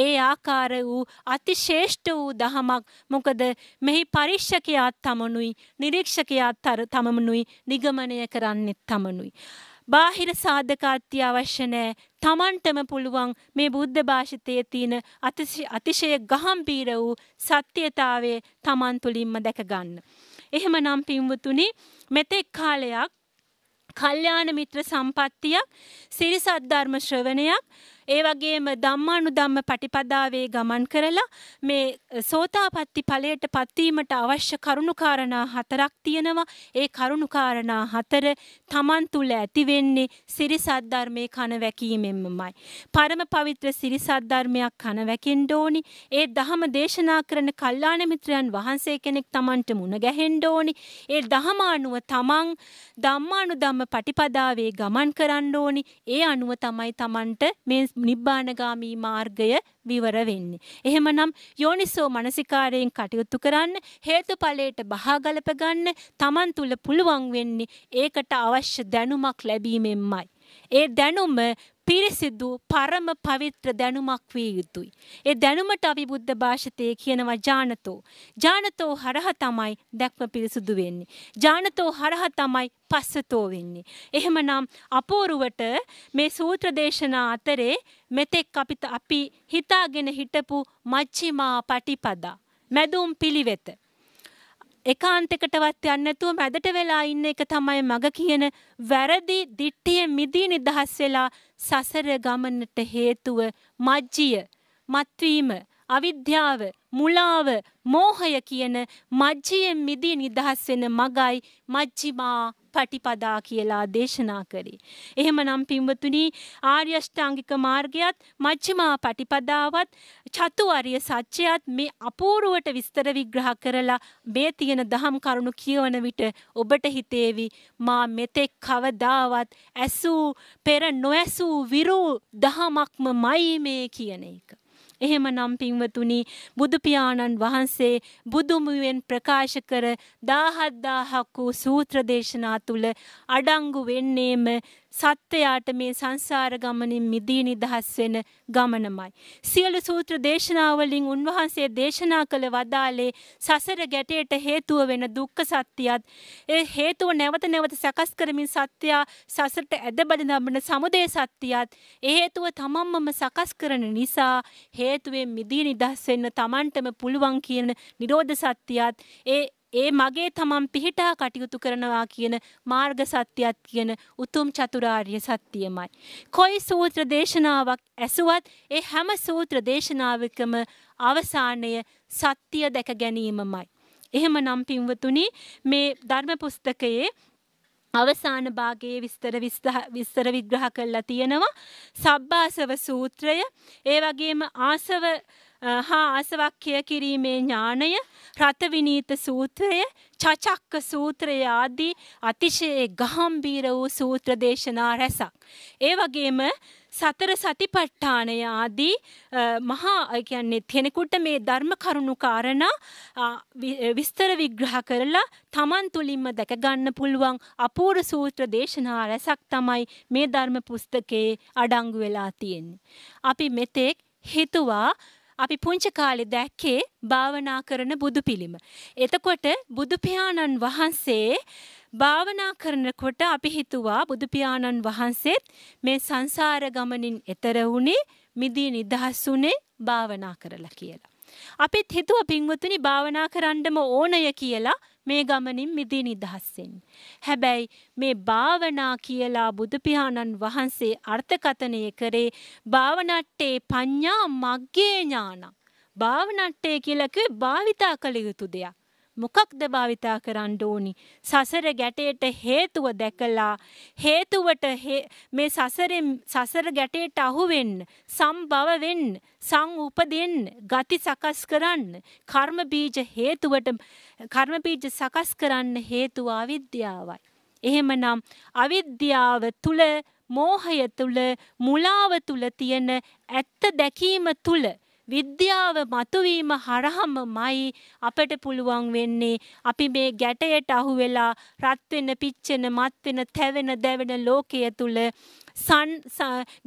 A: ඒ ආකාර වූ අතිශේෂ්ඨ වූ දහමක් මොකද මෙහි පරික්ෂකයාත් තමනුයි නිරීක්ෂකයාත් තර තමමනුයි නිගමනය කරන්නෙත් තමනුයි. බාහිර සාධකාත්‍ය අවශ්‍ය නෑ තමන්ටම පුළුවන් මේ බුද්ධ භාෂිතයේ තියෙන අතිශය ගහම්බීර වූ සත්‍යතාවය තමන් තුළින්ම දැකගන්න. එහෙම නම් පින්වතුනි මෙතෙක් කාලයක් කල්යාණ මිත්‍ර සම්පත්තියක්, සිරිසත් ධර්ම ශ්‍රවණයක්, ඒ වගේම ධම්මානුධම්ම පටිපදාවේ ගමන් කරලා මේ සෝතාපට්ටි ඵලයට පත්වීමට අවශ්‍ය කරුණුකාරණා හතරක් තියෙනවා. ඒ කරුණුකාරණා හතර Taman තුල ඇති වෙන්නේ සිරිසත් ධර්මයේ කන වැකීමෙන්මයි. පරම පවිත්‍ර සිරිසත් ධර්මයක් කන වැකෙන්න ඕනි. ඒ ධහම දේශනා කරන කල්යාණ මිත්‍රයන් වහන්සේ කෙනෙක් Tamanට මුණ ගැහෙන්න ඕනි. ඒ ධහම අනුව Taman ධම්මානුධම්ම පටිපදාවේ ගමන් කරන්න ඕනි. ඒ අනුව තමයි Tamanට මේ නිබ්බානගාමී මාර්ගය විවර වෙන්නේ. එහෙමනම් යෝනිසෝ මනසිකාරයෙන් කටයුතු කරන්න හේතුඵලයට බහාගලප ගන්න Taman තුල පුළුවන් වෙන්නේ ඒකට අවශ්‍ය දැනුමක් ලැබීමෙන්මයි. ඒ දැනුම පිරිසිදු පරම පවිත්‍ර දැනුමක් විය යුතුයි. ඒ දැනුමට අපි බුද්ධ භාෂිතයේ කියනවා ජානතෝ. ජානතෝ හරහ තමයි දැක්ම පිරිසුදු වෙන්නේ. ජානතෝ හරහ තමයි පස්සතෝ වෙන්නේ. එහෙමනම් අපෝරුවට මේ සූත්‍ර දේශනා අතරේ මෙතෙක් අපිට අපි හිතාගෙන හිටපු මච්චිමා පටිපදා මැදුම් පිළිවෙත එකාන්තකටවත් යන්නේ නැතුව මැදට වෙලා ඉන්න එක තමයි මග කියන වැරදි දිට්ඨිය මිදී නිදහස් වෙලා සසර ගමනට හේතුව මජ්ජිය මත්වීම අවිද්‍යාව, මුලාව, මෝහය කියන මජ්ජියෙන් මිදී නිදහස් වෙන මගයි මජ්ජිමා පටිපදා කියලා දේශනා කරේ. එහෙමනම් පින්වතුනි ආර්ය අෂ්ටාංගික මාර්ගයත් මජ්ක්‍ධිමා පටිපදාවත් චතුආර්ය සත්‍යයත් මේ අපූර්වට විස්තර විග්‍රහ කරලා මේ තියෙන දහම් කරුණු කියවන විට ඔබට හිතේවි මා මෙතෙක් කවදාවත් ඇසූ පෙර නොඇසූ විරු දහමක්මයි මේ කියන එක. එහෙමනම් පින්වතුනි බුදු පියාණන් වහන්සේ බුදුමුවෙන් ප්‍රකාශ කර 17000ක් වූ සූත්‍ර දේශනා තුල අඩංගු වෙන්නේම සත්‍යයාට මේ සංසාර ගමනින් මිදී නිදහස් වෙන ගමනමයි. සියලු සූත්‍ර දේශනාවලින් උන්වහන්සේ දේශනා කළ වදාලේ සසර ගැටයට හේතුව වෙන දුක්ඛ සත්‍යයත් ඒ හේතුව නැවත නැවත සකස් කරමින් සත්‍යයා සසරට ඇදබඩ නඹන සමුදය සත්‍යයත් ඒ හේතුව තමන්මම සකස් කරන නිසා හේතුවෙන් මිදී නිදහස් වෙන්න තමන්ටම පුළුවන් කියන නිරෝධ සත්‍යයත් ඒ ඒ මගේ තමන් පිහිටා කටයුතු කරනවා කියන මාර්ග සත්‍යයත් කියන උතුම් චතුරාර්ය සත්‍යයමයි. කොයි සූත්‍ර දේශනාවක් ඇසුවත් ඒ හැම සූත්‍ර දේශනාවකම අවසානය සත්‍යය දැක ගැනීමමයි. එහෙම නම් පින්වතුනි මේ ධර්ම පුස්තකයේ අවසාන භාගයේ විස්තර විස්තර විග්‍රහ කරලා තියෙනවා සබ්බාසව සූත්‍රය ඒ වගේම ආසව හා ආසවක්්‍යය කිරීමේ ඥානය රථවිනීත සූත්‍රය චචක්ක සූත්‍රය ආදී අතිශයේ ගහම්බීර වූ සූත්‍ර දේශනා රැසක්. ඒ වගේම සතර සතිපට්ඨානය ආදී මහා කියන්නේ කෙනෙකුට මේ ධර්ම කරුණු කාරණා විස්තර විග්‍රහ කරලා Taman තුලින්ම දැක ගන්න පුළුවන් අපූර්ව සූත්‍ර දේශනා රැසක් තමයි මේ ධර්ම පුස්තකයේ අඩංගු වෙලා තියෙන්නේ. අපි මෙතෙක් හිතුවා අපි පුංචි කාලේ දැක්කේ භාවනා කරන බුදු පිළිම. එතකොට බුදු පියාණන් වහන්සේ භාවනා කරනකොට අපි හිතුවා බුදු පියාණන් වහන්සේත් මේ සංසාර ගමනින් එතර වුණේ මිදී නිදහස් වුණේ භාවනා කරලා කියලා. අපිත් හිතුව පින්වතුනි භාවනා කරන්නම ඕනය කියලා මේ ගමනින් මිදී නිදහස්සෙන්. හැබැයි මේ භාවනා කියලා බුදුපියාණන් වහන්සේ අර්ථකථනය කරේ භාවනට්ටේ පඤ්ඥා මක්ගේ ඥාන. භාවනට්ටේ කියලක භාවිතා කළ යුතු දෙයක්. මොකක්ද භාවිතා කරන්න ඕනි සසර ගැටයට හේතුව දැකලා හේතුවට මේ සසරෙන් සසර ගැටයට අහු වෙන්න සම්භව වෙන්න සංඋපදින්න ගති සකස් කරන්න කර්ම බීජ හේතුවට කර්ම බීජ සකස් කරන්න හේතුව අවිද්‍යාවයි. එහෙමනම් අවිද්‍යාව තුල මෝහය තුල මුලාව තුල තියෙන ඇත්ත දැකීම තුල විද්‍යාව මතුවීම හරහමමයි අපට පුළුවන් වෙන්නේ අපි මේ ගැටයට අහු වෙලා රත් වෙන පිච්චෙන මත් වෙන තැවෙන දැවෙන ලෝකය තුල සන්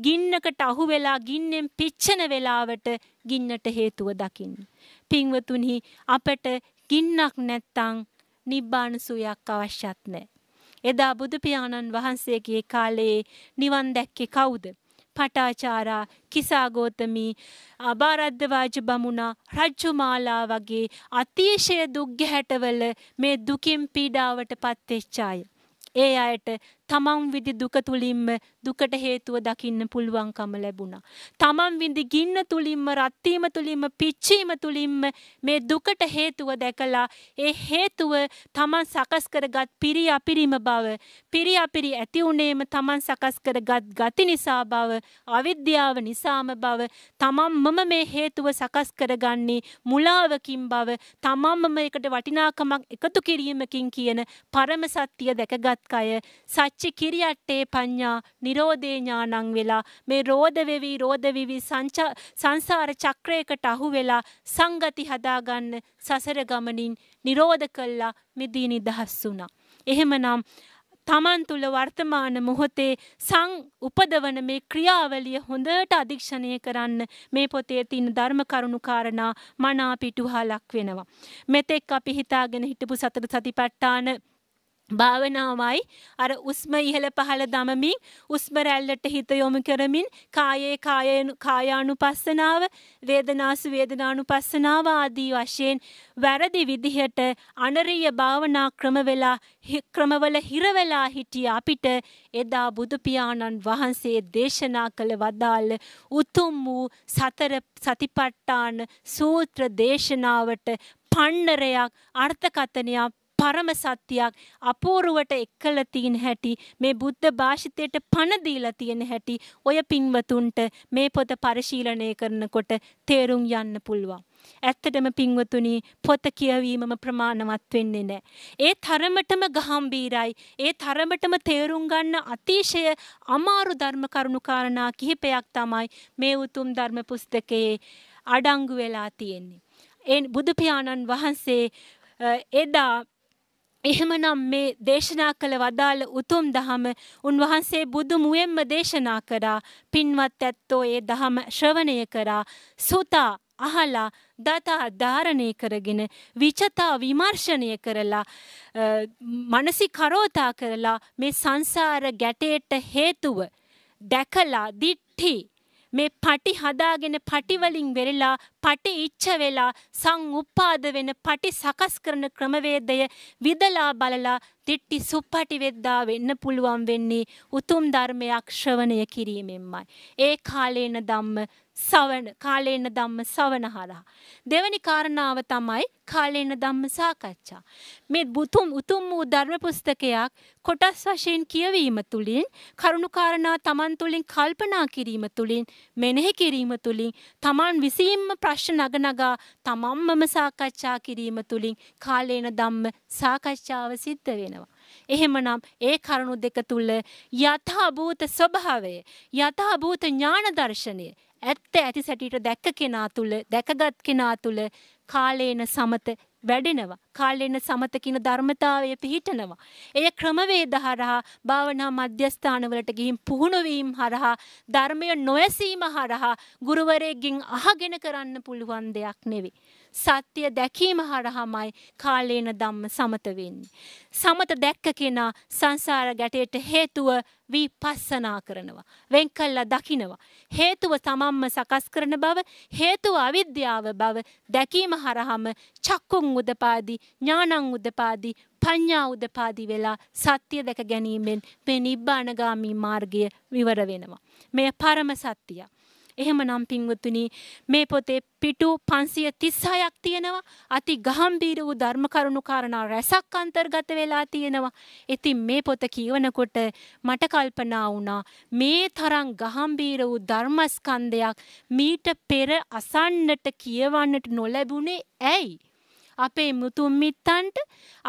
A: ගින්නකට අහු වෙලා ගින්නෙන් පිච්චෙන වෙලාවට ගින්නට හේතුව දකින්න. පින්වතුනි අපට ගින්නක් නැත්තං නිබ්බාන සුවයක් අවශ්‍යත් නෑ. එදා බුදුපියාණන් වහන්සේගේ කාලයේ නිවන් දැක්කේ කවුද? පටාචාරා කිසාගෝතමී අබාරද්ධවාජ බමුණා රජ්ජුමාලා වගේ අතිශය දුක්ගැහැටවල මේ දුකින් පීඩාවට පත්වෙච්චාය. ඒ අයට තමන් විදි දුක තුළින්ම දුකට හේතුව දකින්න පුළුවන්කම ලැබුණා. තමන් විඳි ගින්න තුළින්ම රත්වීම තුළින්ම පිච්චීම තුළින්ම මේ දුකට හේතුව දැකලා ඒ හේතුව තමන් සකස් කරගත් පිරි අපිරිම බව පිරි අපිරි ඇති වුණේම තමන් සකස් කරගත් ගති නිසා බව අවිද්‍යාව නිසාම බව තමන් මම මේ හේතුව සකස් කරගන්නේ මුලාවකින් බව තමන්මම එකට වටිනාකමක් එකතු කිරීමකින් කියන පරම සත්‍යය දැකගත් අය සත්‍ය වෙච්ච කිරියට්ටේ පඤ්ඤා නිරෝධේ ඥානං වෙලා මේ රෝධ වෙවි රෝධ විවි සංසාර චක්‍රයකට අහු වෙලා සංගති හදාගන්න සසර ගමනින් නිරෝධ කළා මිදී නිදහස් වුණා. එහෙමනම් තමන් තුළ වර්තමාන මොහොතේ සං උපදවන මේ ක්‍රියාවලිය හොඳට අධික්ෂණය කරන්න මේ පොතේ තින් ධර්ම කරුණු කාරණා මනා පිටුහලක් වෙනවා. මෙතෙක් අපි හිතාගෙන හිටපු සතර සතිපට්ඨාන භාවනාවයි අර උස්ම ඉහළ පහළ දමමින් උස්ම රැල්ලට හිත යොමු කරමින් කායේ කායේනු කායානුපස්සනාව වේදනාසු වේදනානුපස්සනාව ආදී වශයෙන් වැරදි විදිහට අනරිය භාවනා ක්‍රම වෙලා ක්‍රමවල හිර වෙලා හිටිය අපිට එදා බුදු පියාණන් වහන්සේ දේශනා කළ වදාළ උතුම් වූ සතර සතිපට්ඨාන සූත්‍ර දේශනාවට පන්නරයක් අර්ථකතනයක් පරම සත්‍යයක් අපූරුවට එක්කල තියෙන හැටි මේ බුද්ධ භාෂිතයට පණ දීලා තියෙන හැටි ඔය පින්වතුන්ට මේ පොත පරිශීලනය කරනකොට තේරුම් යන්න පුළුවන්. ඇත්තටම පින්වතුනි පොත කියවීමම ප්‍රමාණවත් වෙන්නේ නැහැ. ඒ තරමටම ගහම්බීරයි. ඒ තරමටම තේරුම් ගන්න අතිශය අමාරු ධර්ම කරුණු කාරණා කිහිපයක් තමයි මේ උතුම් ධර්ම පුස්තකයේ අඩංගු වෙලා තියෙන්නේ. ඒ බුදු පියාණන් වහන්සේ එදා එහෙමනම් මේ දේශනා කළ වදාළ උතුම් දහම උන්වහන්සේ බුදු මුවෙන්ම දේශනා කරා පින්වත් ඇත්තෝ ඒ දහම ශ්‍රවණය කරා සුතා අහලා දතා ධාරණය කරගෙන විචතා විමර්ශනය කරලා මනසි කරෝතා කරලා මේ සංසාර ගැටේට හේතුව දැකලා දිට්ටි මේ පටි හදාගෙන පටිවලින් වෙරලා පටි ඉච්ච වෙලා සංඋපාද වෙන පටි සකස් කරන ක්‍රමවේදය විදලා බලලා දිට්ටි සුප්පටි වෙද්දා වෙන්න පුළුවන් වෙන්නේ උතුම් ධර්මයක් ශ්‍රවණය කිරීමෙන්මයි. ඒ කාලේන ධම්ම සවන කාලේන ධම්ම සවන හරහා. දෙවැනි කාරණාව තමයි කාලේන ධම්ම සාකච්ඡා. මේ බුතුම් උතුම් වූ ධර්ම පුස්තකයක් කොටස් වශයෙන් කියවීම තුළින් කරුණු කාරණා Taman තුළින් කල්පනා කිරීම තුළින් මෙනෙහි කිරීම තුළින් Taman විසින්ම ප්‍රශ්න නගනගා Tamanමම සාකච්ඡා කිරීම තුළින් කාලේන ධම්ම සාකච්ඡාව සිද්ධ වෙනවා. එහෙමනම් ඒ කරුණු දෙක තුල යථාභූත ස්වභාවය යථාභූත ඥාන දර්ශනය ඇත්ත ඇති සැටියට දැක්ක කෙනා තුළ දැකගත් කෙනා තුළ කාලේන සමත වැඩෙනවා. කාලෙන සමත කියන ධර්මතාවය පිහිටනවා. එය ක්‍රමවේද හරහා භාවනා මධ්‍යස්ථානවලට ගිහින් පුහුණු වීම හරහා ධර්මය නොයසීම හරහා ගුරුවරයෙක්ගෙන් අහගෙන කරන්න පුළුවන් දෙයක් නෙවෙයි. සත්‍යය දැකීම හරහමයි කාලේන ධම්ම සමත වෙන්නේ. සමත දැක්ක කෙනා සංසාර ගැටයට හේතුව විපස්සනා කරනවා. වෙන් කළා දකිනවා. හේතුව තමන්ම සකස් කරන බව, හේතුව අවිද්‍යාව බව දැකීම හරහම චක්කුන් උදපාදි, ඥානං උදපාදි, පඤ්ඤා උදපාදි වෙලා සත්‍ය දැක ගැනීමෙන් මේ නිබ්බානගාමී මාර්ගය විවර වෙනවා. මේ පරම සත්‍යය. එහෙම නම් පින්වතුනි මේ පොතේ පිටු පන්සිය තිස්සායක් තියෙනවා අති ගහම්බීර වූ ධර්මකරුණු කාරණා රැසක් අන්තර්ගත වෙලා තියෙනවා. ඉතින් මේ පොත කියවනකොට මට කල්පනා වුණා මේ තරම් ගහම්බීර වූ ධර්මස්කන්ධයක් මීට පෙර අසන්නට කියවන්නට නොලැබුණේ ඇයි? අපේ මුතුන් මිත්තන්ට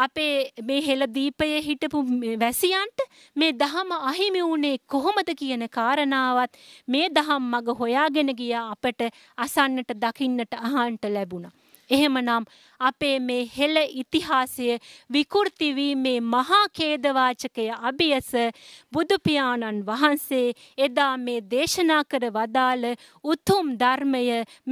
A: අපේ මේ හෙළ දීපයේ හිටපු වැසියන්ට මේ දහම අහිමි වුණේ කොහොමද කියන කාරණාවත් මේ දහම් මග හොයාගෙන ගියා අපට අසන්නට දකින්නට අහන්නට ලැබුණා. එහෙමනම් අපේ මේ හෙළ ඉතිහාසය විකෘති වීමේ මහා ඛේදවාචකය අභියස බුදු පියාණන් වහන්සේ එදා මේ දේශනා කර වදාළ උතුම් ධර්මය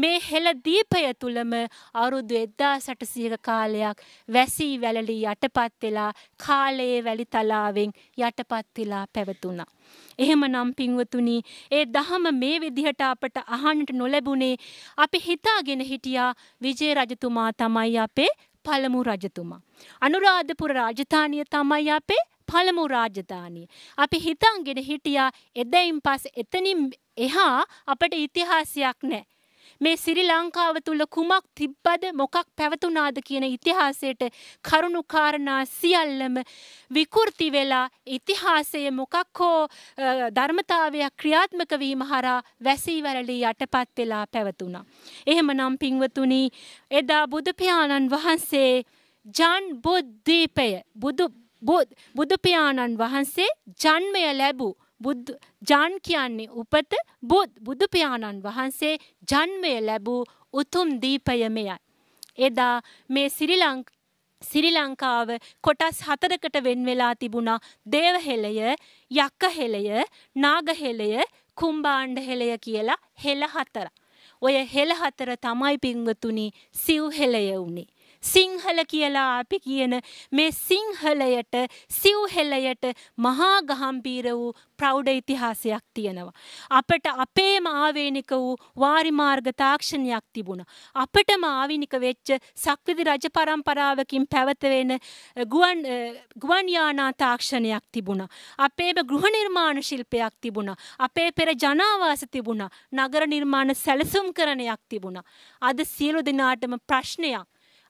A: මේ හෙළ දීපය තුලම අවුරුදු 1600ක කාලයක් වැසී වැළලී යටපත් වෙලා කාලයේ වැලි තලාවෙන් යටපත් වෙලා පැවතුණා. එහෙමනම් පින්වතුනි ඒ දහම මේ විදිහට අපට අහන්නට නොලැබුණේ අපි හිතාගෙන හිටියා විජේ රජතුමා තමයි තමයි අපේ පළමු රජතුමා. අනුරාධපුර රාජධානිය තමයි අපේ පළමු රාජධානිය. අපි හිතන්ගෙන හිටියා එදයින් පස් එතනින් එහා අපට ඉතිහාසයක් නෑ. මේ සිරි ලංකාව තුළ කුමක් තිබ්බද මොකක් පැවතුනාද කියන ඉතිහාසයට කරුණුකාරණා සියල්ලම විකෘති වෙලා ඉතිහාසයේ මොකක් හෝ ධර්මතාවයක් ක්‍රියාත්මක වීම හරහා වැසීවැරළී යටපත් වෙලා පැවතුණා. එහෙමනම් පින්වතුනි එදා බුදු පියාණන් වහන්සේ ජන් බොද්දීපය බුදු බුදු පියාණන් වහන්සේ ජන්මය ලැබූ බුද් ජන් කියන්නේ උපත බුද් බුදුපියාණන් වහන්සේ ජන්මය ලැබූ උතුම් දීපයමයයි. එදා මේ සිරිලංක සිරි ලංකාව කොටස් හතරකට වෙන් වෙලා තිබුණා දේවහෙළය යක්කහෙළය නාගහෙළය කුම්බාණ්ඩහෙළය කියලා හෙළ හතර. ඔය හෙළ හතර තමයි පිංවතුනි සිව්හෙළය වුණේ. සිංහල කියලා අපි කියන මේ සිංහලයට සිව්හෙලයට මහා ගහම්බීර වූ ප්‍රෞඩ ඉතිහාසයක් තියෙනවා. අපට අපේම ආවේනික වූ වාරිමාර්ග තාක්ෂණයක් තිබුණ. අපටම ආවිනික වෙච්ච සක්විදි රජ පරම්පරාවකින් පැවතවෙන ගුවන් ගුවන්යානා තාක්ෂණයක් තිබුණ. අපේම ගෘහ නිර්මාණ ශිල්පයක් තිබුණ. අපේ පෙර ජනාවාස තිබුණ. නගර නිර්මාණ සැලසුම් කරණයක් තිබුණ. අද සියලු දෙනාටම ප්‍රශ්නයක්.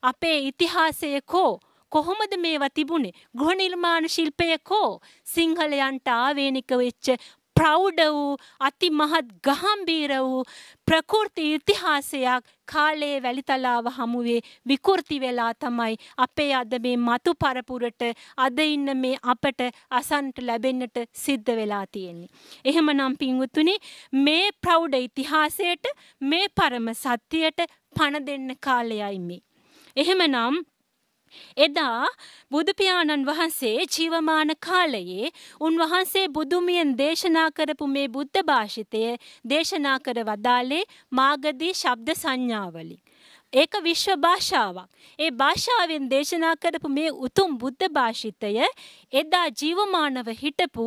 A: අපේ ඉතිහාසය කෝ කොහොමද මේවා තිබුණේ ගෘහ නිර්මාණ ශිල්පය කෝ සිංහලයන්ට ආවේනික වෙච්ච ප්‍රෞඩ වූ අතිමහත් ගහම්බීර වූ ප්‍රකෘති ඉතිහාසයක් කාලයේ වැලිතලාව හමුවේ විකෘති වෙලා තමයි අපේ අද මේ මතු පරපුරට අද ඉන්න මේ අපට අසන්ට ලැබෙන්නට සිද්ධ වෙලා තියෙන්නේ. එහෙමනම් පින්වුතුනි මේ ප්‍රෞඩ ඉතිහාසයට මේ පරම සත්‍යයට පණ දෙන්න කාලයයි මේ. එහෙමනම් එදා බුදු පියාණන් වහන්සේ ජීවමාන කාලයේ උන්වහන්සේ බුදුමියෙන් දේශනා කරපු මේ බුද්ධ භාෂිතය දේශනා කර වදාලේ මාගදී ශබ්ද සංඥාවලින්. ඒක විශ්ව භාෂාවක්. ඒ භාෂාවෙන් දේශනා කරපු මේ උතුම් බුද්ධ භාෂිතය එදා ජීවමානව හිටපු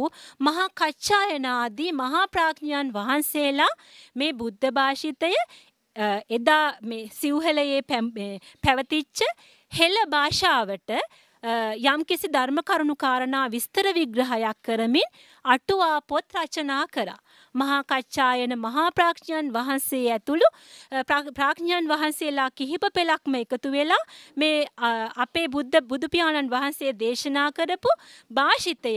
A: මහා කච්චායන ආදී මහා ප්‍රඥයන් වහන්සේලා මේ බුද්ධ භාෂිතය එදා මේ සිව්හලයේ පැවතිච්ච හෙළ භාෂාවට යම් කිසි ධර්ම කරුණු කාරණා විස්තර විග්‍රහයක් කරමින් අටුවා පොත් රචනා කරා. මහා කච්චායන මහා ප්‍රඥයන් වහන්සේ ඇතුළු ප්‍රඥයන් වහන්සේලා කිහිප පෙළක්ම එකතු වෙලා මේ අපේ බුද්ධ බුදු පියාණන් වහන්සේ දේශනා කරපු භාෂිතය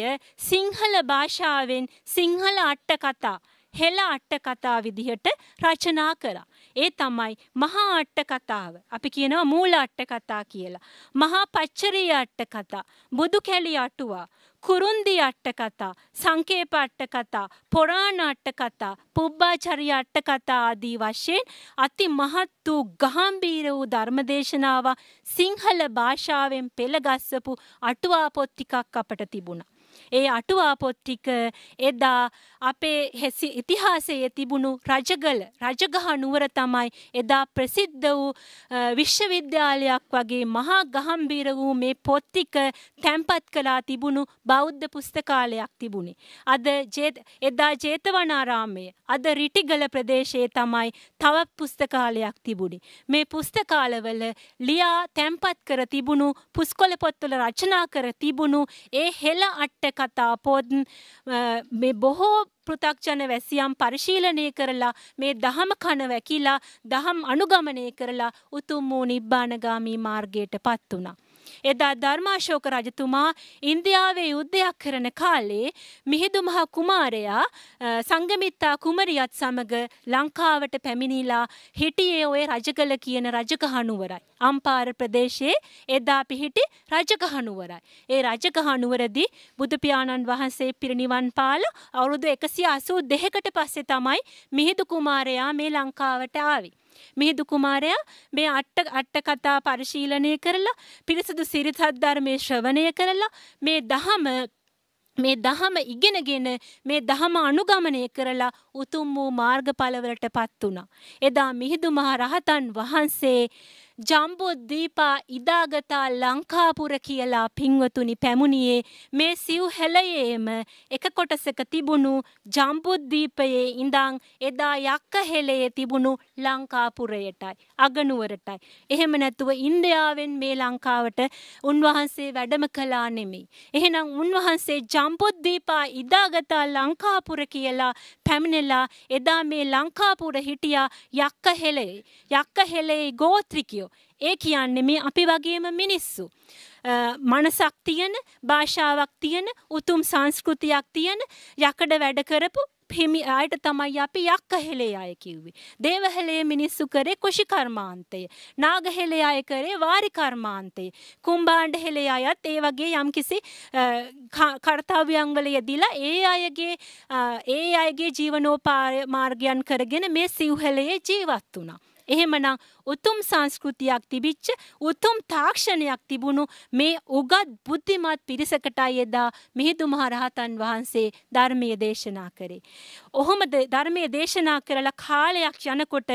A: සිංහල භාෂාවෙන් සිංහල අට කතා හෙළ අට කතා විදිහට රචනා කරා. ඒ තමයි මහා අට්ට කතාව. අපි කියනවා මූල අට්ට කතා කියලා. මහා පච්චරී අට්ට කතා, බුදු කැලි අටුවා, කුරුන්දි අට්ට කතා, සංකේප අට්ට කතා, පොරාණ අට්ට කතා, පුබ්බාචරිය අට්ට කතා ආදී වශයෙන් අති මහත් වූ ගහම්බීර වූ ධර්මදේශනාව සිංහල භාෂාවෙන් පෙළගස්සපු අටුවා පොත් ටිකක් අපට තිබුණා. ඒ අටුවාපොත් ටික එදා අපේ හෙසි ඉතිහාසයේ තිබුණු රජගල රජගහ නුවර තමයි එදා ප්‍රසිද්ධ වූ විශ්වවිද්‍යාලයක් වගේ මහා ගහම්බීර වූ මේ පොත් ටික තැන්පත් කළා තිබුණු බෞද්ධ පුස්තකාලයක් තිබුණේ. අද එදා ජේතවනාරාමය අද රිටිගල ප්‍රදේශයේ තමයි තවත් පුස්තකාලයක් තිබුණේ. මේ පුස්තකාලවල ලියා තැන්පත් කර තිබුණු පුස්කොළ පොත්වල රචනා කර තිබුණු ඒ හෙළ අට්ටක කතා පොත් මේ බොහෝ පෘථක්ජන වැසියම් පරිශීලනය කරලා මේ දහම කන වැකිලා දහම් අනුගමනය කරලා උතුම් වූ නිබ්බානගාමී මාර්ගයට පත් වුණා. එදා ධර්මාශෝක රජතුමා ඉන්දියාවේ යුද්ධයක් කරන කාලේ මිහිඳු මහ කුමාරයා සංගමිත්තා කුමරියත් සමග ලංකාවට පැමිණිලා හිටියේ ඔය රජගල කියන රජකහනුවරයි. අම්පාර ප්‍රදේශයේ එදා පිහිටි රජකහනුවරයි. ඒ රජකහනුවරදී බුදුපියාණන් වහන්සේ පිරිනිවන් පාල අවුරුදු එකසිය අසූ දෙහකට පස්සේ තමයි මිහිදු කුමාරයා මේ ලංකාවට ආවේ. මිහිදු කුමාරයා මේ අට්ට අට්ට කතා පරිශීලනය කරලා පිරිසුදු සිරිතත් ධර්මයේ ශ්‍රවණය කරලා මේ දහම මේ දහම ඉගෙනගෙන මේ දහම අනුගමනය කරලා උතුම් වූ මාර්ගඵලවලටපත් වුණා. එදා මිහිඳු මහ රහතන් වහන්සේ ජම්බොද්දීපා ඉදාගතා ලංකාපුර කියලා පින්වතුනි පැමුණියේ මේ සිව්හෙළයේම එක කොටසක තිබුණු ජම්බුද්දීපයේ ඉඳං එදා යක්කහෙළයේ තිබුණු ලංකාපුරයටයි අගනුවරටයි. එහෙම නැතුව ඉන්දයාවෙන් මේ ලංකාවට උන්වහන්සේ වැඩම කලා නෙමෙයි. එහෙනම් උන්වහන්සේ ජම්බොද්දීපා ඉදාගතා ලංකාපුර කියලා පැමිණෙලා එදා මේ ලංකාපුර හිටියා යක්කහෙළේ යක්කහෙළේ ගෝත්‍රිකයෝ මිනිස්සු. ඒ කියන්නේ මේ අපි වගේම මිනිස්සු. මනසක් තියෙන භාෂාවක් තියෙන උතුම් සංස්කෘතියක් තියෙන යකඩ වැඩ කරපු හිමි අයට තමයි අපි යක්කහෙලේ අය කිව්වේ. දේවහෙලේ මිනිස්සු කරේ කුෂි කර්මාන්තය. නාගහෙලේ අය කරේ වාරි කර්මාන්තය. කුම්බාණ්ඩහෙලේ අයත් ඒ වගේ යම්කිසි කර්තව්‍යයන් වල යෙදিলা ඒ අයගේ ඒ අයගේ ජීවනෝපාය මාර්ගයන් කරගෙන මේ සිව්හෙලේ ජීවත් වුණා. එහෙමනම් උතුම් සංස්කෘතියක් තිබිච්ච උතුම් තාක්ෂණයක් තිබුණු මේ උගත් බුද්ධිමත් පිරිසකටයි එදා මිහිඳු මහරහතන් වහන්සේ ධර්මයේ දේශනා කරේ. ඔහොම ධර්මයේ දේශනා කරලා කාලයක් යනකොට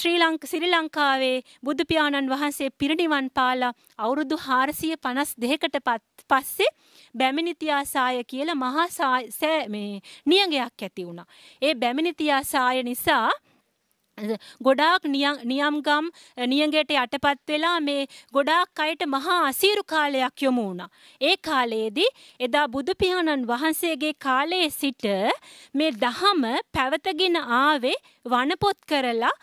A: ශ්‍රී ලංක සිරි ලංකාවේ බුදු පියාණන් වහන්සේ පිරිනිවන් පාලා අවුරුදු 452කට පස්සේ බැමිණිතියාසාය කියලා මහා මේ නියඟයක් ඇති වුණා. ඒ බැමිණිතියාසාය නිසා ගොඩාක් නියම්ගම් නියගේට යටපත් වෙලා මේ ගොඩාක් අයට මහා අසීරු කාලයක් යොමු වුණා. ඒ කාලයේදී එදා බුදුපියාණන් වහන්සේගේ කාලයේ සිට මේ දහම පැවතගෙන ආවේ වනපොත් කරලා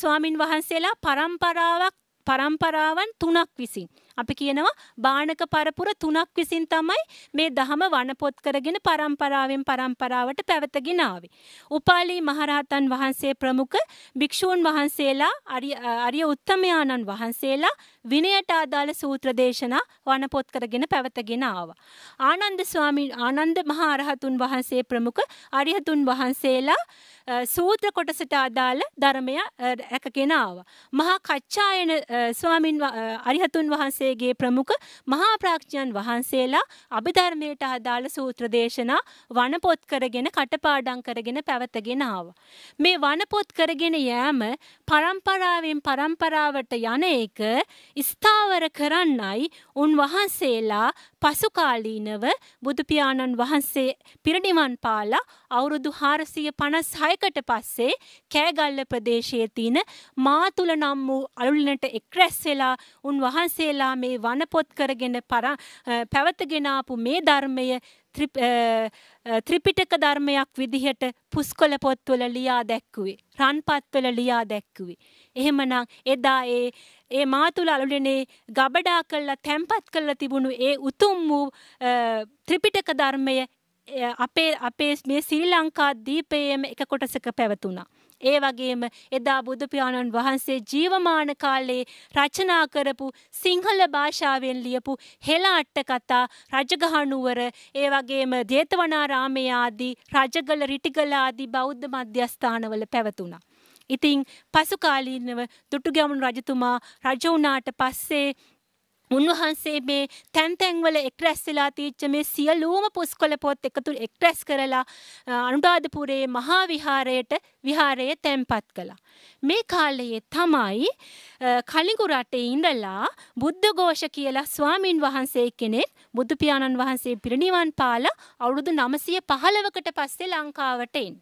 A: ස්වාමින් වහන්සේලා පරම්පරාවක් පරම්පරාවන් තුනක් විසින්. අපි කියනවා බාණක පරපුර තුනක් විසින් තමයි මේ දහම වනපොත් කරගෙන පරම්පරාවෙන් පරම්පරාවට පැවතගෙන ආවේ. උපාලි මහරහතන් වහන්සේ ප්‍රමුඛ භික්ෂූන් වහන්සේලා අරිය උත්තමයාණන් වහන්සේලා විනයට අදාළ සූත්‍ර දේශනා වනපොත් කරගෙන පැවතගෙන ආවා. ආනන්ද ස්වාමී ආනන්ද මහරහතුන් වහන්සේ ප්‍රමුඛ අරිහතුන් වහන්සේලා සූත්‍ර කොටසට අදාළ ධර්මය රැකගෙන ආවා. මහා කච්චායන ස්වාමින් අරිහතුන් වහන්සේගේ ප්‍රමුඛ මහා ප්‍රඥයන් වහන්සේලා අභිධර්මයට අදාළ සූත්‍ර දේශනා වනපොත් කරගෙන කටපාඩම් කරගෙන පැවතගෙන ආවා. මේ වනපොත් කරගෙන යෑම පරම්පරාවෙන් පරම්පරාවට යන එක ස්ථාවර කරන්නයි උන්වහන්සේලා පසුකාලීනව බුදුපියාණන් වහන්සේ පිරිනිවන් පාලා අවුරුදු හාරසිය පනස් හයකට පස්සේ කෑගල්ල ප්‍රදේශයේ තියන මාතුල නම් වූ අලුලනට එක්රැස් වෙලා උන්වහන්සේලා මේ වනපොත් කරගෙන පර පැවතගෙනාපු මේ ධර්මය ත්‍රිපිටක ධර්මයක් විදිහට පුස්කොල පොත්වල ලියා දැක්කුවේ. රන්පත්වල ලියා දැක්කුවේ. එහෙමනම් එදා ඒ ඒ මා තුළ අලුඩනේ ගබඩා කල්ලා තැම්පත් කල්ලා තිබුණු ඒ උතුම් වූ ත්‍රිපිටක ධර්මය අපේ අපේ මේ ශ්‍රී ලංකා දීපයේම එක කොටසක පැවතුණා. ඒ වගේම එදා බුදුපියාණන් වහන්සේ ජීවමාන කාලේ රචනා කරපු සිංහල භාෂාවෙන් ලියපු හෙලාට්ට කතා රජගහනුවර ඒ වගේම දේතවනාරාමේ ආදී රජගල රිටිගල ආදී බෞද්ධ මධ්‍යස්ථානවල පැවතුණා. ඉතිං පසුකාලීනව දුටුගැමුණු රජතුමා රජවුනාට පස්සේ උන්වහන්සේ මේ තැන්තැන්වල එක්රැස් වෙලා තීච්ච මේ සියලූම පුස්කොළ පොත් එකතු එක්රැස් කරලා අනුරාධපුරයේ මහා විහාරයට විහාරය තැන්පත් කළා. මේ කාලයේ තමයි කලිඟු රටේ ඉඳලා බුද්ධඝෝෂ කියලා ස්වාමින් වහන්සේ කෙනෙක් බුදු පියාණන් වහන්සේ පිරිනිවන් පාලා අවුරුදු 915කට පස්සේ ලංකාවට එන්නේ.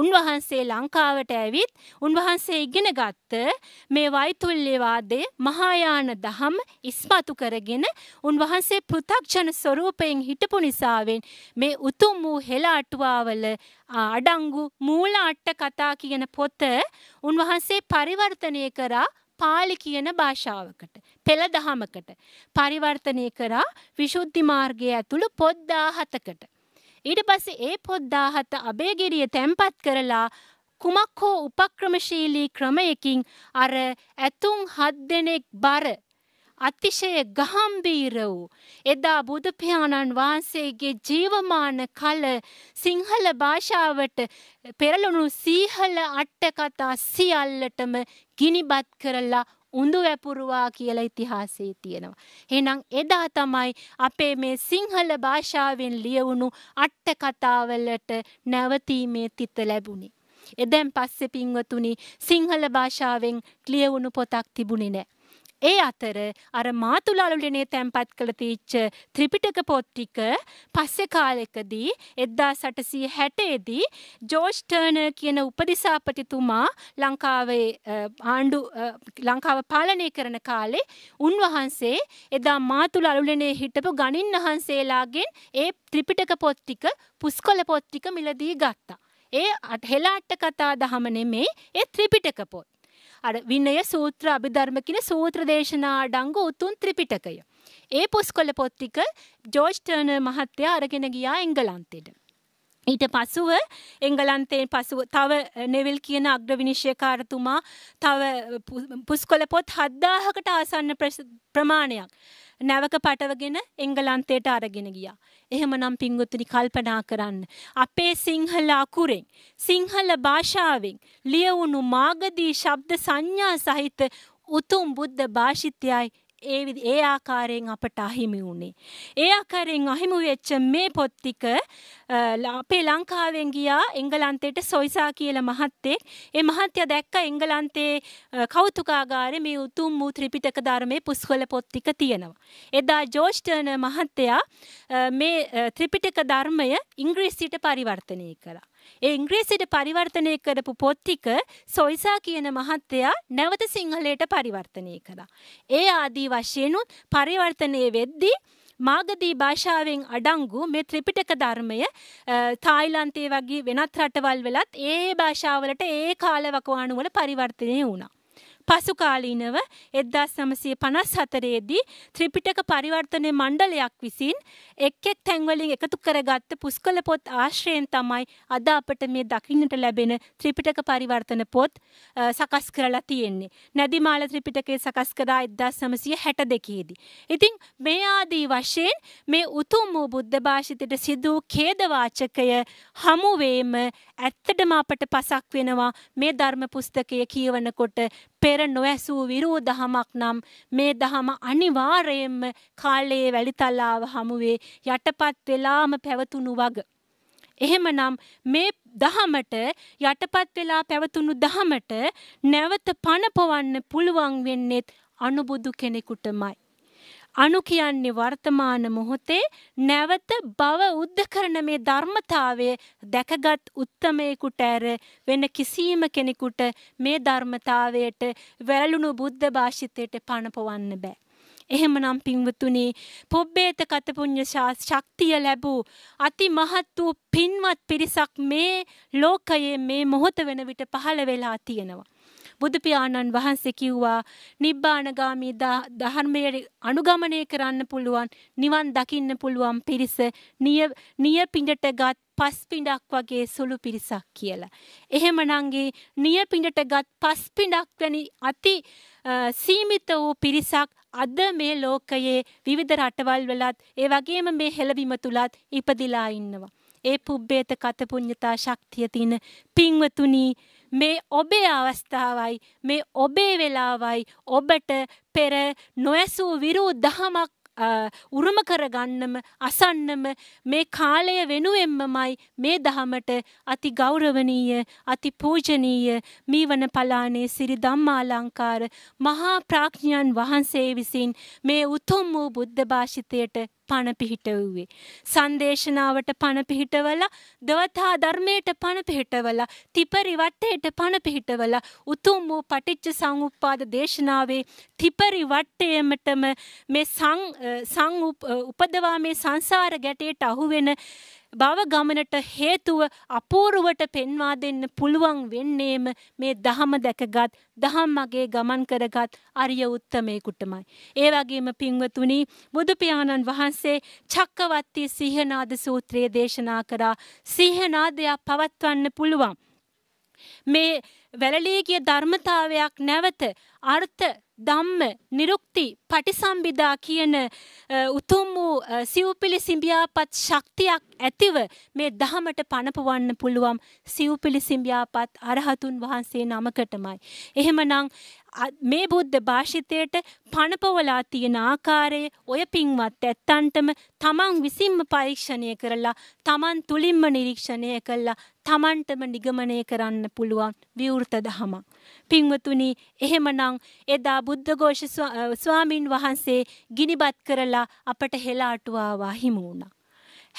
A: උන්වහන්සේ ලංකාවට ඇවිත් උන්වහන්සේ ඉගෙන ගත්ත මේ වෛතුල්‍යවාදය මහායාන දහම් ඉස්මතු කරගෙන උන්වහන්සේ පෘථග්ජන ස්වරූපයෙන් හිටපු නිසාවෙන් මේ උතුම් වූ හෙලාටුවාවල අඩංගු මූල අට්ට කතා කියන පොත උන්වහන්සේ පරිවර්තනය කරා පාලි කියන භාෂාවකට පෙළ දහමකට පරිවර්තනය කරා විශුද්ධි මාර්ගය ඇතුළු පොත් දාහතකට ඊට පස්සේ ඒ පොත් 17 අබේගිරිය තැම්පත් කරලා කුමක් හෝ උපක්‍රමශීලී ක්‍රමයකින් අර ඇතුන් හත් දෙනෙක් බර අතිශය ගහම්බීර වූ එදා බුදු පියාණන් වහන්සේගේ ජීවමාන කල සිංහල භාෂාවට පෙරළුණු සීහල අට කතා සියල්ලටම ගිනිබත් කරලා උඳු වැපුරුවා කියලා ඉතිහාසයේ තියෙනවා. එහෙනම් එදා තමයි අපේ මේ සිංහල භාෂාවෙන් ලියවුණු අට කතාවලට නැවතීමේ තිත ලැබුණේ. එදැන් පස්සේ පින්වතුනි සිංහල භාෂාවෙන් ලියවුණු පොතක් තිබුණේ නැහැ. ඒ අතර අර මාතුලාලුලිනේ තැන්පත් කළ තීච්ච ත්‍රිපිටක පොත් ටික පස්සේ කාලෙකදී 1860ේදී ජෝර්ජ් ටර්නර් කියන උපදිසාපතිතුමා ලංකාවේ ආණ්ඩු ලංකාව පාලනය කරන කාලේ උන්වහන්සේ එදා මාතුලාලුලිනේ හිටපු ගණින් වහන්සේලාගෙන් ඒ ත්‍රිපිටක පොත් ටික පුස්කොළ පොත් ටික මිලදී ගත්තා. ඒ හෙලාට්ට කතා දහම නෙමේ ඒ ත්‍රිපිටක පොත්. අර විනය සූත්‍ර අභිධර්ම කියන සූත්‍ර දේශනා අඩංගු උතුම් ත්‍රිපිටකය. ඒ පුස්කොළ පොත් ටික ජෝර්ජ් ටර්නර් මහත්තයා අරගෙන ගියා එංගලන්තෙට. ඊට පසුව එංගලන්තයෙන් පසුව තව නෙවිල් කියන අග්‍රවිනිශ්චයකාරතුමා තව පුස්කොළ පොත් 7000කට ආසන්න ප්‍රමාණයක් නැවක පටවගෙන එංගලන්තයට අරගෙන ගියා. එහෙමනම් පින්වතුනි කල්පනා කරන්න. අපේ සිංහල අකුරෙන් සිංහල භාෂාවෙන් ලියවුණු මාගදී ශබ්ද සංඥා සහිත උතුම් බුද්ධ භාෂිතයයි ඒ ඒ ආකාරයෙන් අපට අහිමි වුණේ. ඒ ආකාරයෙන් අහිමි වෙච්ච මේ පොත් ටික අපේ ලංකාවෙන් ගියා එංගලන්තයට සොයිසා කියලා මහත්තයෙක්. ඒ මහත්තයා දැක්ක එංගලන්තේ කෞතුකාගාරේ මේ උතුම් වූ ත්‍රිපිටක ධර්මයේ පුස්කොළ පොත් ටික තියෙනවා. එදා ජෝර්ජ් ටර්නර් මහත්තයා මේ ත්‍රිපිටක ධර්මය ඉංග්‍රීසියට පරිවර්තනය කළා. ඒ ඉංග්‍රීසිට පරිවර්තනය කරපු පොත්තික සොයිසා කියන මහත්තයා නැවත සිංහලයට පරිවර්තනය කළා. ඒ ආදී වශයෙනුත් පරිවර්තනය වෙද්දී මාගදී භාෂාවෙන් අඩංගු මේ ත්‍රිපිටක ධර්මය තායිලන්තයේ වගේ වෙනත් රටවල් වෙලත් ඒ භාෂාවලට ඒ කාලවකවානුවල පරිවර්තනය වුණා. පසුකාලීනව එද්දාස් සමසය පනස් හතරේදී ත්‍රිපිටක පරිවර්තනය මණ්ඩලයක් විසින් එක් එක් තැන්වලින් එකතු කරගත්ත පුස්කල පොත් ආශ්‍රයෙන් තමයි අද අපට මේ දකින්නට ලැබෙන ත්‍රිපිටක පරිවර්තන පොත් සකස් කරලා තියෙන්නේ. නැදිමාල ත්‍රිපිටකය සකස් කරා එද්දාස් සමසය හැට දෙකේදී. ඉතිං මේ ආදී වශයෙන් මේ උතුම් වූ බුද්ධ භාෂිතයට සිදූ කේදවාචකය හමුවේම ඇත්තටම අපට පසක් වෙනවා මේ ධර්ම පුස්තකය කියවනකොට පෙර නොඇසූ විරෝධහමක් නම් මේ දහම අනිවාර්යයෙන්ම කාලයේ වැලිතලාව හමුවේ යටපත් වෙලාම පැවතුණු වග. එහෙමනම් මේ දහමට යටපත් වෙලා පැවතුණු දහමට නැවත පණ පවන්න පුළුවන් වෙන්නේත් අනුබුදු කෙනෙකුටමයි. අණු කියන්නේ වර්තමාන මොහොතේ නැවත බව උද්ධ කරන මේ ධර්මතාවය දැකගත් උත්තමයෙකුට ඇර වෙන කිසියම් කෙනෙකුට මේ ධර්මතාවයට වැළලුණු බුද්ධ භාෂිතයට පණපවන්න බෑ. එහෙමනම් පින්වතුනි පොබ්බේත කතපුඤ්ඤ ශක්තිය ලැබූ අති මහත් වූ පින්වත් පිරිසක් මේ ලෝකයේ මේ මොහොත වෙන විට පහළ වෙලා තියෙනවා. බුදුපියාණන් වහන්සේ කිව්වා නිබ්බානගාමී ධර්මයට අනුගමනය කරන්න පුළුවන් නිවන් දකින්න පුළුවන් පිරිස නිය නිය පිඬට ගත් පස් පිඬක් වගේ සුළු පිරිසක් කියලා. එහෙම නංගේ නිය පිඬට ගත් පස් පිඬක් වැනි අති සීමිත වූ පිරිසක් අද මේ ලෝකයේ විවිධ රටවල් වලත් ඒ වගේම මේ හෙළවිම තුලත් ඉපදිලා ඉන්නවා. ඒ පුබ්බේත කත පුඤ්ඤතා ශක්තිය තින පින්වතුනි මේ ඔබේ අවස්ථාවයි මේ ඔබේ වෙලාවයි ඔබට පෙර නොඇසූ විරෝධහමක් උරුම කරගන්නම අසන්නම මේ කාලය වෙනුවෙන්මමයි මේ දහමට අති ගෞරවනීය අති පූජනීය මීවන පලානේ සිරි ධම්මාලංකාර මහා ප්‍රඥයන් වහන්සේ විසින් මේ උතුම් වූ බුද්ධ භාෂිතයට පණ පිහිටවුවේ. සංදේශනාවට පණ පිහිටවලා දවතා ධර්මයට පණ පිහිටවලා තිපරි වට්ටයට පණ පිහිටවලා උතුම් වූ පටිච්ච සංඋප්පාද දේශනාවේ තිපරි වට්ටයමටම මේ සං උපදවා මේ සංසාර ගැටයට අහුවෙන භව ගමනට හේතුව අපූරුවට පෙන්වා දෙන්න පුළුවන් වෙන්නේම මේ දහම දැකගත් දහම් මගේ ගමන් කරගත් අරිය උත්තමයෙකුටමයි. ඒ වගේම පින්වතුනි බුදුපියාණන් වහන්සේ චක්කවත්ති සිහනාද සූත්‍රයේ දේශනා කරා සිහනාදයක් පවත්වන්න පුළුවන්. මේ වැලලීගිය ධර්මතාවයක් නැවත අර්ථ ධම්ම නිරුක්ති පටිසම්බිදා කියන උතුම් වූ සිව්පිලි සිඹියාපත් ශක්තියක් ඇතිව මේ දහමට පනපවන්න පුළුවන් සිව්පිලි සිඹියාපත් අරහතුන් වහන්සේ නමකටමයි. එහෙමනම් මේ බුද්ධ භාෂිතයට පණපවලා තියෙන ආකාරය ඔය පින්වත් ඇත්තන්ටම තමන් විසින්ම පරීක්ෂණය කරලා තමන් තුලින්ම නිරීක්ෂණය කළා තමන්ටම නිගමනය කරන්න පුළුවන් විවෘත දහම. පින්වතුනි එහෙමනම් එදා බුද්ධඝෝෂ ස්වාමින් වහන්සේ ගිනිබත් කරලා අපට හෙලාටුවාවා හිමි වුණා.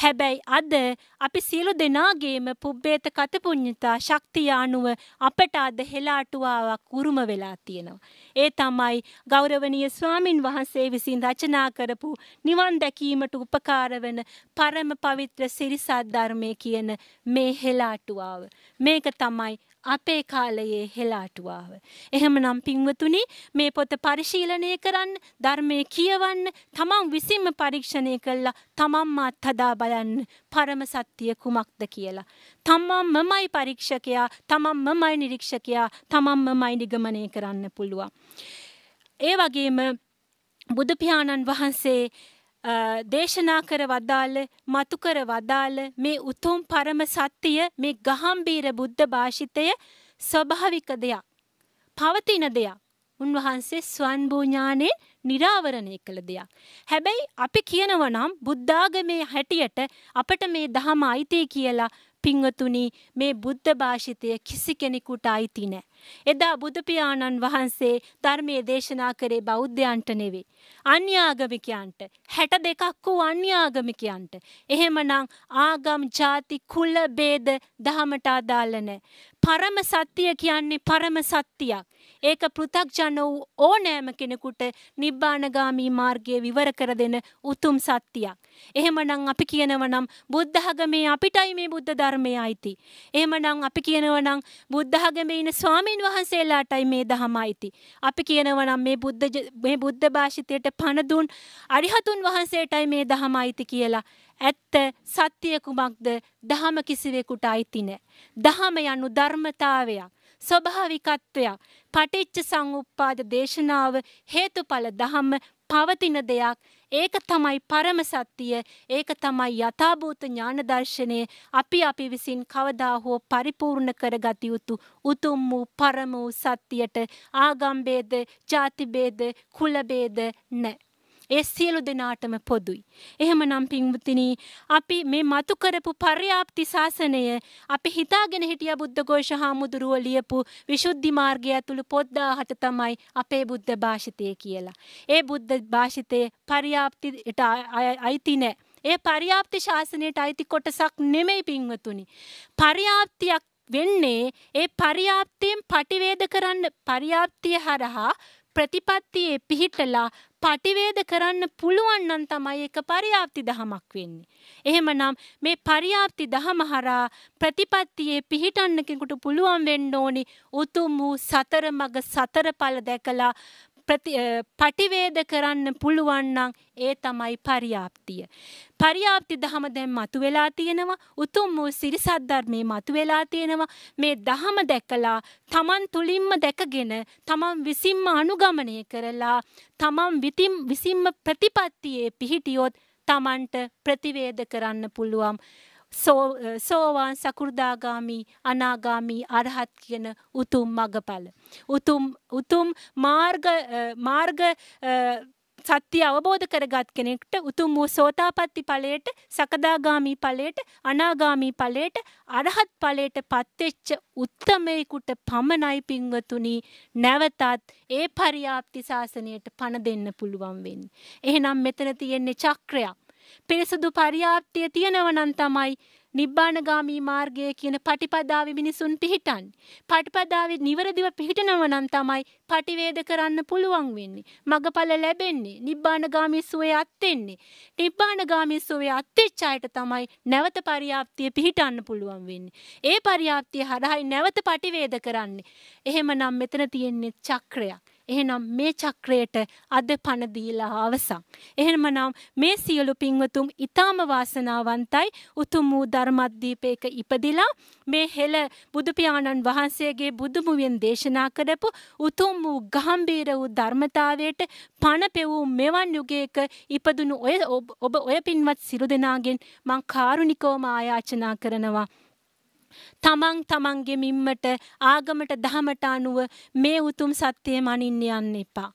A: හැබැයි අද අපි සියලු දෙනාගේම පුබ්බේත කතපුඤ්ඤතා ශක්තිය අනුව අපට අද හෙලාටුවාවක් උරුම වෙලා තියෙනවා. ඒ තමයි ගෞරවනීය ස්වාමින් වහන්සේ විසින් රචනා කරපු නිවන් දැකීමට උපකාර වන පරම පවිත්‍ර සිරිසත් ධර්මයේ කියන මේ හෙලාටුවාව. මේක තමයි අපේ කාලයේ හෙලාටුවාව. එහෙමනම් පින්වතුනි මේ පොත පරිශීලනය කරන්න ධර්මය කියවන්න තමන් විසින්ම පරීක්ෂණය කළා තමන්ම අත්හදා බලන්න පරම සත්‍යය කුමක්ද කියලා. තමන් මමයි පරීක්ෂකයා තමන් මමයි නිරීක්ෂකයා තමන් මමයි නිගමනය කරන්න පුළුවන්. ඒ වගේම බුදුපියාණන් වහන්සේ දේශනා කර වදාළ මතු කර වදාළ මේ උතුම් පරම සත්‍යය මේ ගහම්බීර බුද්ධ භාෂිතය ස්වභාවික දෙයක් පවතින දෙයක් උන්වහන්සේ ස්වන්භූඥානේ නිරාවරණය කළ දෙයක්. හැබැයි අපි කියනවනම් බුද්ධාගමේ හැටියට අපට මේ දහම අයිතිය කියලා පින්වතුනි මේ බුද්ධ භාෂිතය කිසි කෙනෙකුට අයිති නෑ. එදා බුදුපියාණන් වහන්සේ ධර්මයේ දේශනා කරේ බෞද්ධයන්ට නෙවේ. අන්‍යාගමිකයන්ට හැට දෙකක් වූ අන්‍යාගමිකයන්ට. එහෙමනං ආගම් ජාති කුල බේද දහමට අදාළ නෑ. පරම සත්‍යය කියන්නේ පරම සත්‍යයක්. ඒක පෘථග්ජන වූ ඕනෑම කෙනෙකුට නිබ්බානගාමී මාර්ගය විවර කර දෙන උතුම් සත්‍යයක්. එහෙමනම් අපි කියනවනම් බුද්ධහගමේ අපිටයි මේ බුද්ධ ධර්මය අයිති. එහෙමනම් අපි කියනවනම් බුද්ධහගමේ ඉන්න ස්වාමීන් වහන්සේලාටයි මේ දහම අයිති. අපි කියනවනම් මේ බුද්ධ මේ බුද්ධ භාෂිතයට පණ දුන් අරිහතුන් වහන්සේටයි මේ දහම අයිති කියලා. ඇත්ත සත්‍ය කුමක්ද? දහම කිසිවෙකුට අයිති නැහැ. දහම යනු ධර්මතාවයක්. ස්වභාවිකත්වයක්. පටිච්ච සංඋප්පාද දේශනාව හේතුඵල ධම්ම පවතින දෙයක්. ඒක තමයි පරම සත්‍යය. ඒක තමයි යථාභූත ඥාන දර්ශනය. අපි අපි විසින් කවදා හෝ පරිපූර්ණ කරගත යුතු උතුම් වූ පරම වූ සත්‍යයට ආගම් ભેද, ಜಾති ભેද, කුල ભેද නැහැ. ඒ සියලු දෙනාටම පොදුයි. එහෙමනම් පින්වතුනි අපි මේ මතු කරපු පර්යාප්ති ශාසනය අපි හිතාගෙන හිටිය බුද්ධඝෝෂ හාමුදුරුව ලියපු විසුද්ධි මාර්ගය ඇතුළු පොත් 17 තමයි අපේ බුද්ධ භාෂිතය කියලා. ඒ බුද්ධ භාෂිතයේ පර්යාප්තිට අයිති නැහැ. ඒ පරියාප්ති ශාසනයට අයිති කොටසක් නෙමෙයි පින්වතුනි. පරියාප්තියක් වෙන්නේ ඒ පරියාප්තියෙන් පටිවේද කරන්න පරියාප්තිය හරහා ප්‍රතිපත්තියේ පිහිටලා පටිවේද කරන්න පුළුවන් නම් තමයි එක පරියාප්ති දහමක් වෙන්නේ. එහෙමනම් මේ පරියාප්ති දහම හරහා ප්‍රතිපත්තියේ පිහිටන්න කෙනෙකුට පුළුවන් වෙන්න ඕනි උතුම් වූ සතර මග සතර ඵල දැකලා පටිවේද කරන්න පුළුවන්නං ඒ තමයි පරියාප්තිය. පරියාප්ති දහම දැන් මතු වෙලා තියෙනවා උතුම් වූ සිරිසද්ධර්මය මතු වෙලා තියෙනවා මේ දහම දැකලා තමන් තුළින්ම දැකගෙන තමන් විසින්ම අනුගමනය කරලා තමන් විතිම් විසින්ම ප්‍රතිපත්තියේ පිහිටියොත් තමන්ට ප්‍රතිවේද කරන්න පුළුවන්. සෝ සෝවාන් සකු르දාගාමි අනාගාමි අරහත් කියන උතුම් මගඵල උතුම් උතුම් මාර්ග මාර්ග සත්‍ය අවබෝධ කරගත් කෙනෙක්ට උතුම් වූ සෝතාපට්ටි ඵලයට සකදාගාමි ඵලයට අනාගාමි ඵලයට අරහත් ඵලයට පත්වෙච්ච උත්තමයෙකුට පමණයි පින්වතුනි නැවතත් ඒ පරියාප්ති ශාසනයට පණ දෙන්න පුළුවන් වෙන්නේ. එහෙනම් මෙතන තියෙන්නේ චක්‍රයක්. පිරිසුදු පරියාප්තිය තියෙනවනම් තමයි නිබ්බානගාමී මාර්ගය කියන පටිපදාවේ මිනිසුන් පිහිටන්. පටිපදාවේ නිවරදිව පිහිටනවනම් තමයි පටිවේද කරන්න පුළුවන් වෙන්නේ. මගඵල ලැබෙන්නේ. නිබ්බානගාමී සුවේ අත්වෙන්නේ. නිබ්බානගාමී සුවේ අත්වෙච්ච අයට තමයි නැවත පරියාප්තිය පිහිටන්න පුළුවන් වෙන්නේ. ඒ පරියාප්තිය හරහායි නැවත පටිවේද කරන්නේ. එහෙමනම් මෙතන තියෙන්නේ චක්‍රයක්. එහෙනම් මේ චක්‍රයට අද පණ දීලා අවසන්. එහෙමනම් මේ සියලු පින්වතුන් ඊටාම වාසනාවන්තයි උතුම් වූ ධර්මද්වීපයක ඉපදිලා මේ හෙළ බුදු පියාණන් වහන්සේගේ බුදුමුවෙන් දේශනා කරපු උතුම් වූ ගාම්භීර වූ ධර්මතාවයට පණ පෙවූ මෙවන් යුගයක ඉපදුණු ඔය ඔබ ඔය පින්වත් සිරු දෙනාගෙන් මං කාරුණිකවම ආයාචනා කරනවා තමන් තමන්ගේ මිම්මට ආගමට දහමට අනුව මේ උතුම් සත්‍යය මනින්න යන්න එපා.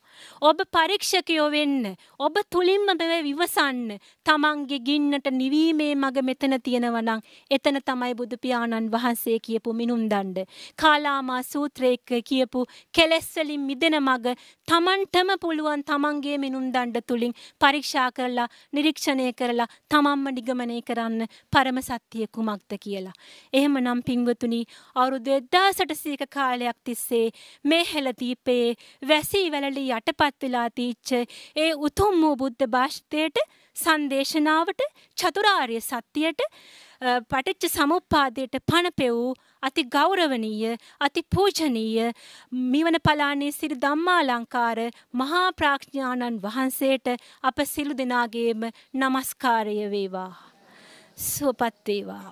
A: ඔබ පරීක්ෂකයෝ වෙන්න. ඔබ තුලින්ම මේ විවසන්න. තමන්ගේ ගින්නට නිවීමේ මඟ මෙතන තියෙනවා නම් එතන තමයි බුදු පියාණන් වහන්සේ කියපු මිනුම් දණ්ඩ. කාලාමා සූත්‍රයේ කියපු කෙලෙස් වලින් මිදෙන මඟ තමන්ටම පුළුවන් තමන්ගේ මිනුම් දණ්ඩ තුලින් පරීක්ෂා කරලා නිරීක්ෂණය කරලා තමන්ම නිගමනය කරන්න පරම සත්‍ය කුමක්ද කියලා. එහෙමනම් පින්වතුනි අවුරුදු 2800ක කාලයක් තිස්සේ මේ හෙළදීපේ වැසි වැලලි යට යටපත් වෙලා තීච්ච ඒ උතුම් වූ බුද්ධ භාෂිතයට සංදේශනාවට චතුරාර්ය සත්‍යයට පටිච්ච සමුප්පාදයට පණපෙවූ අති ගෞරවනීය අති පූජනීය මිවන පලානේ සිරි ධම්මාලංකාර මහා ප්‍රඥාණන් වහන්සේට අප සිළු දෙනාගේම নমස්කාරය වේවා. සුවපත් වේවා.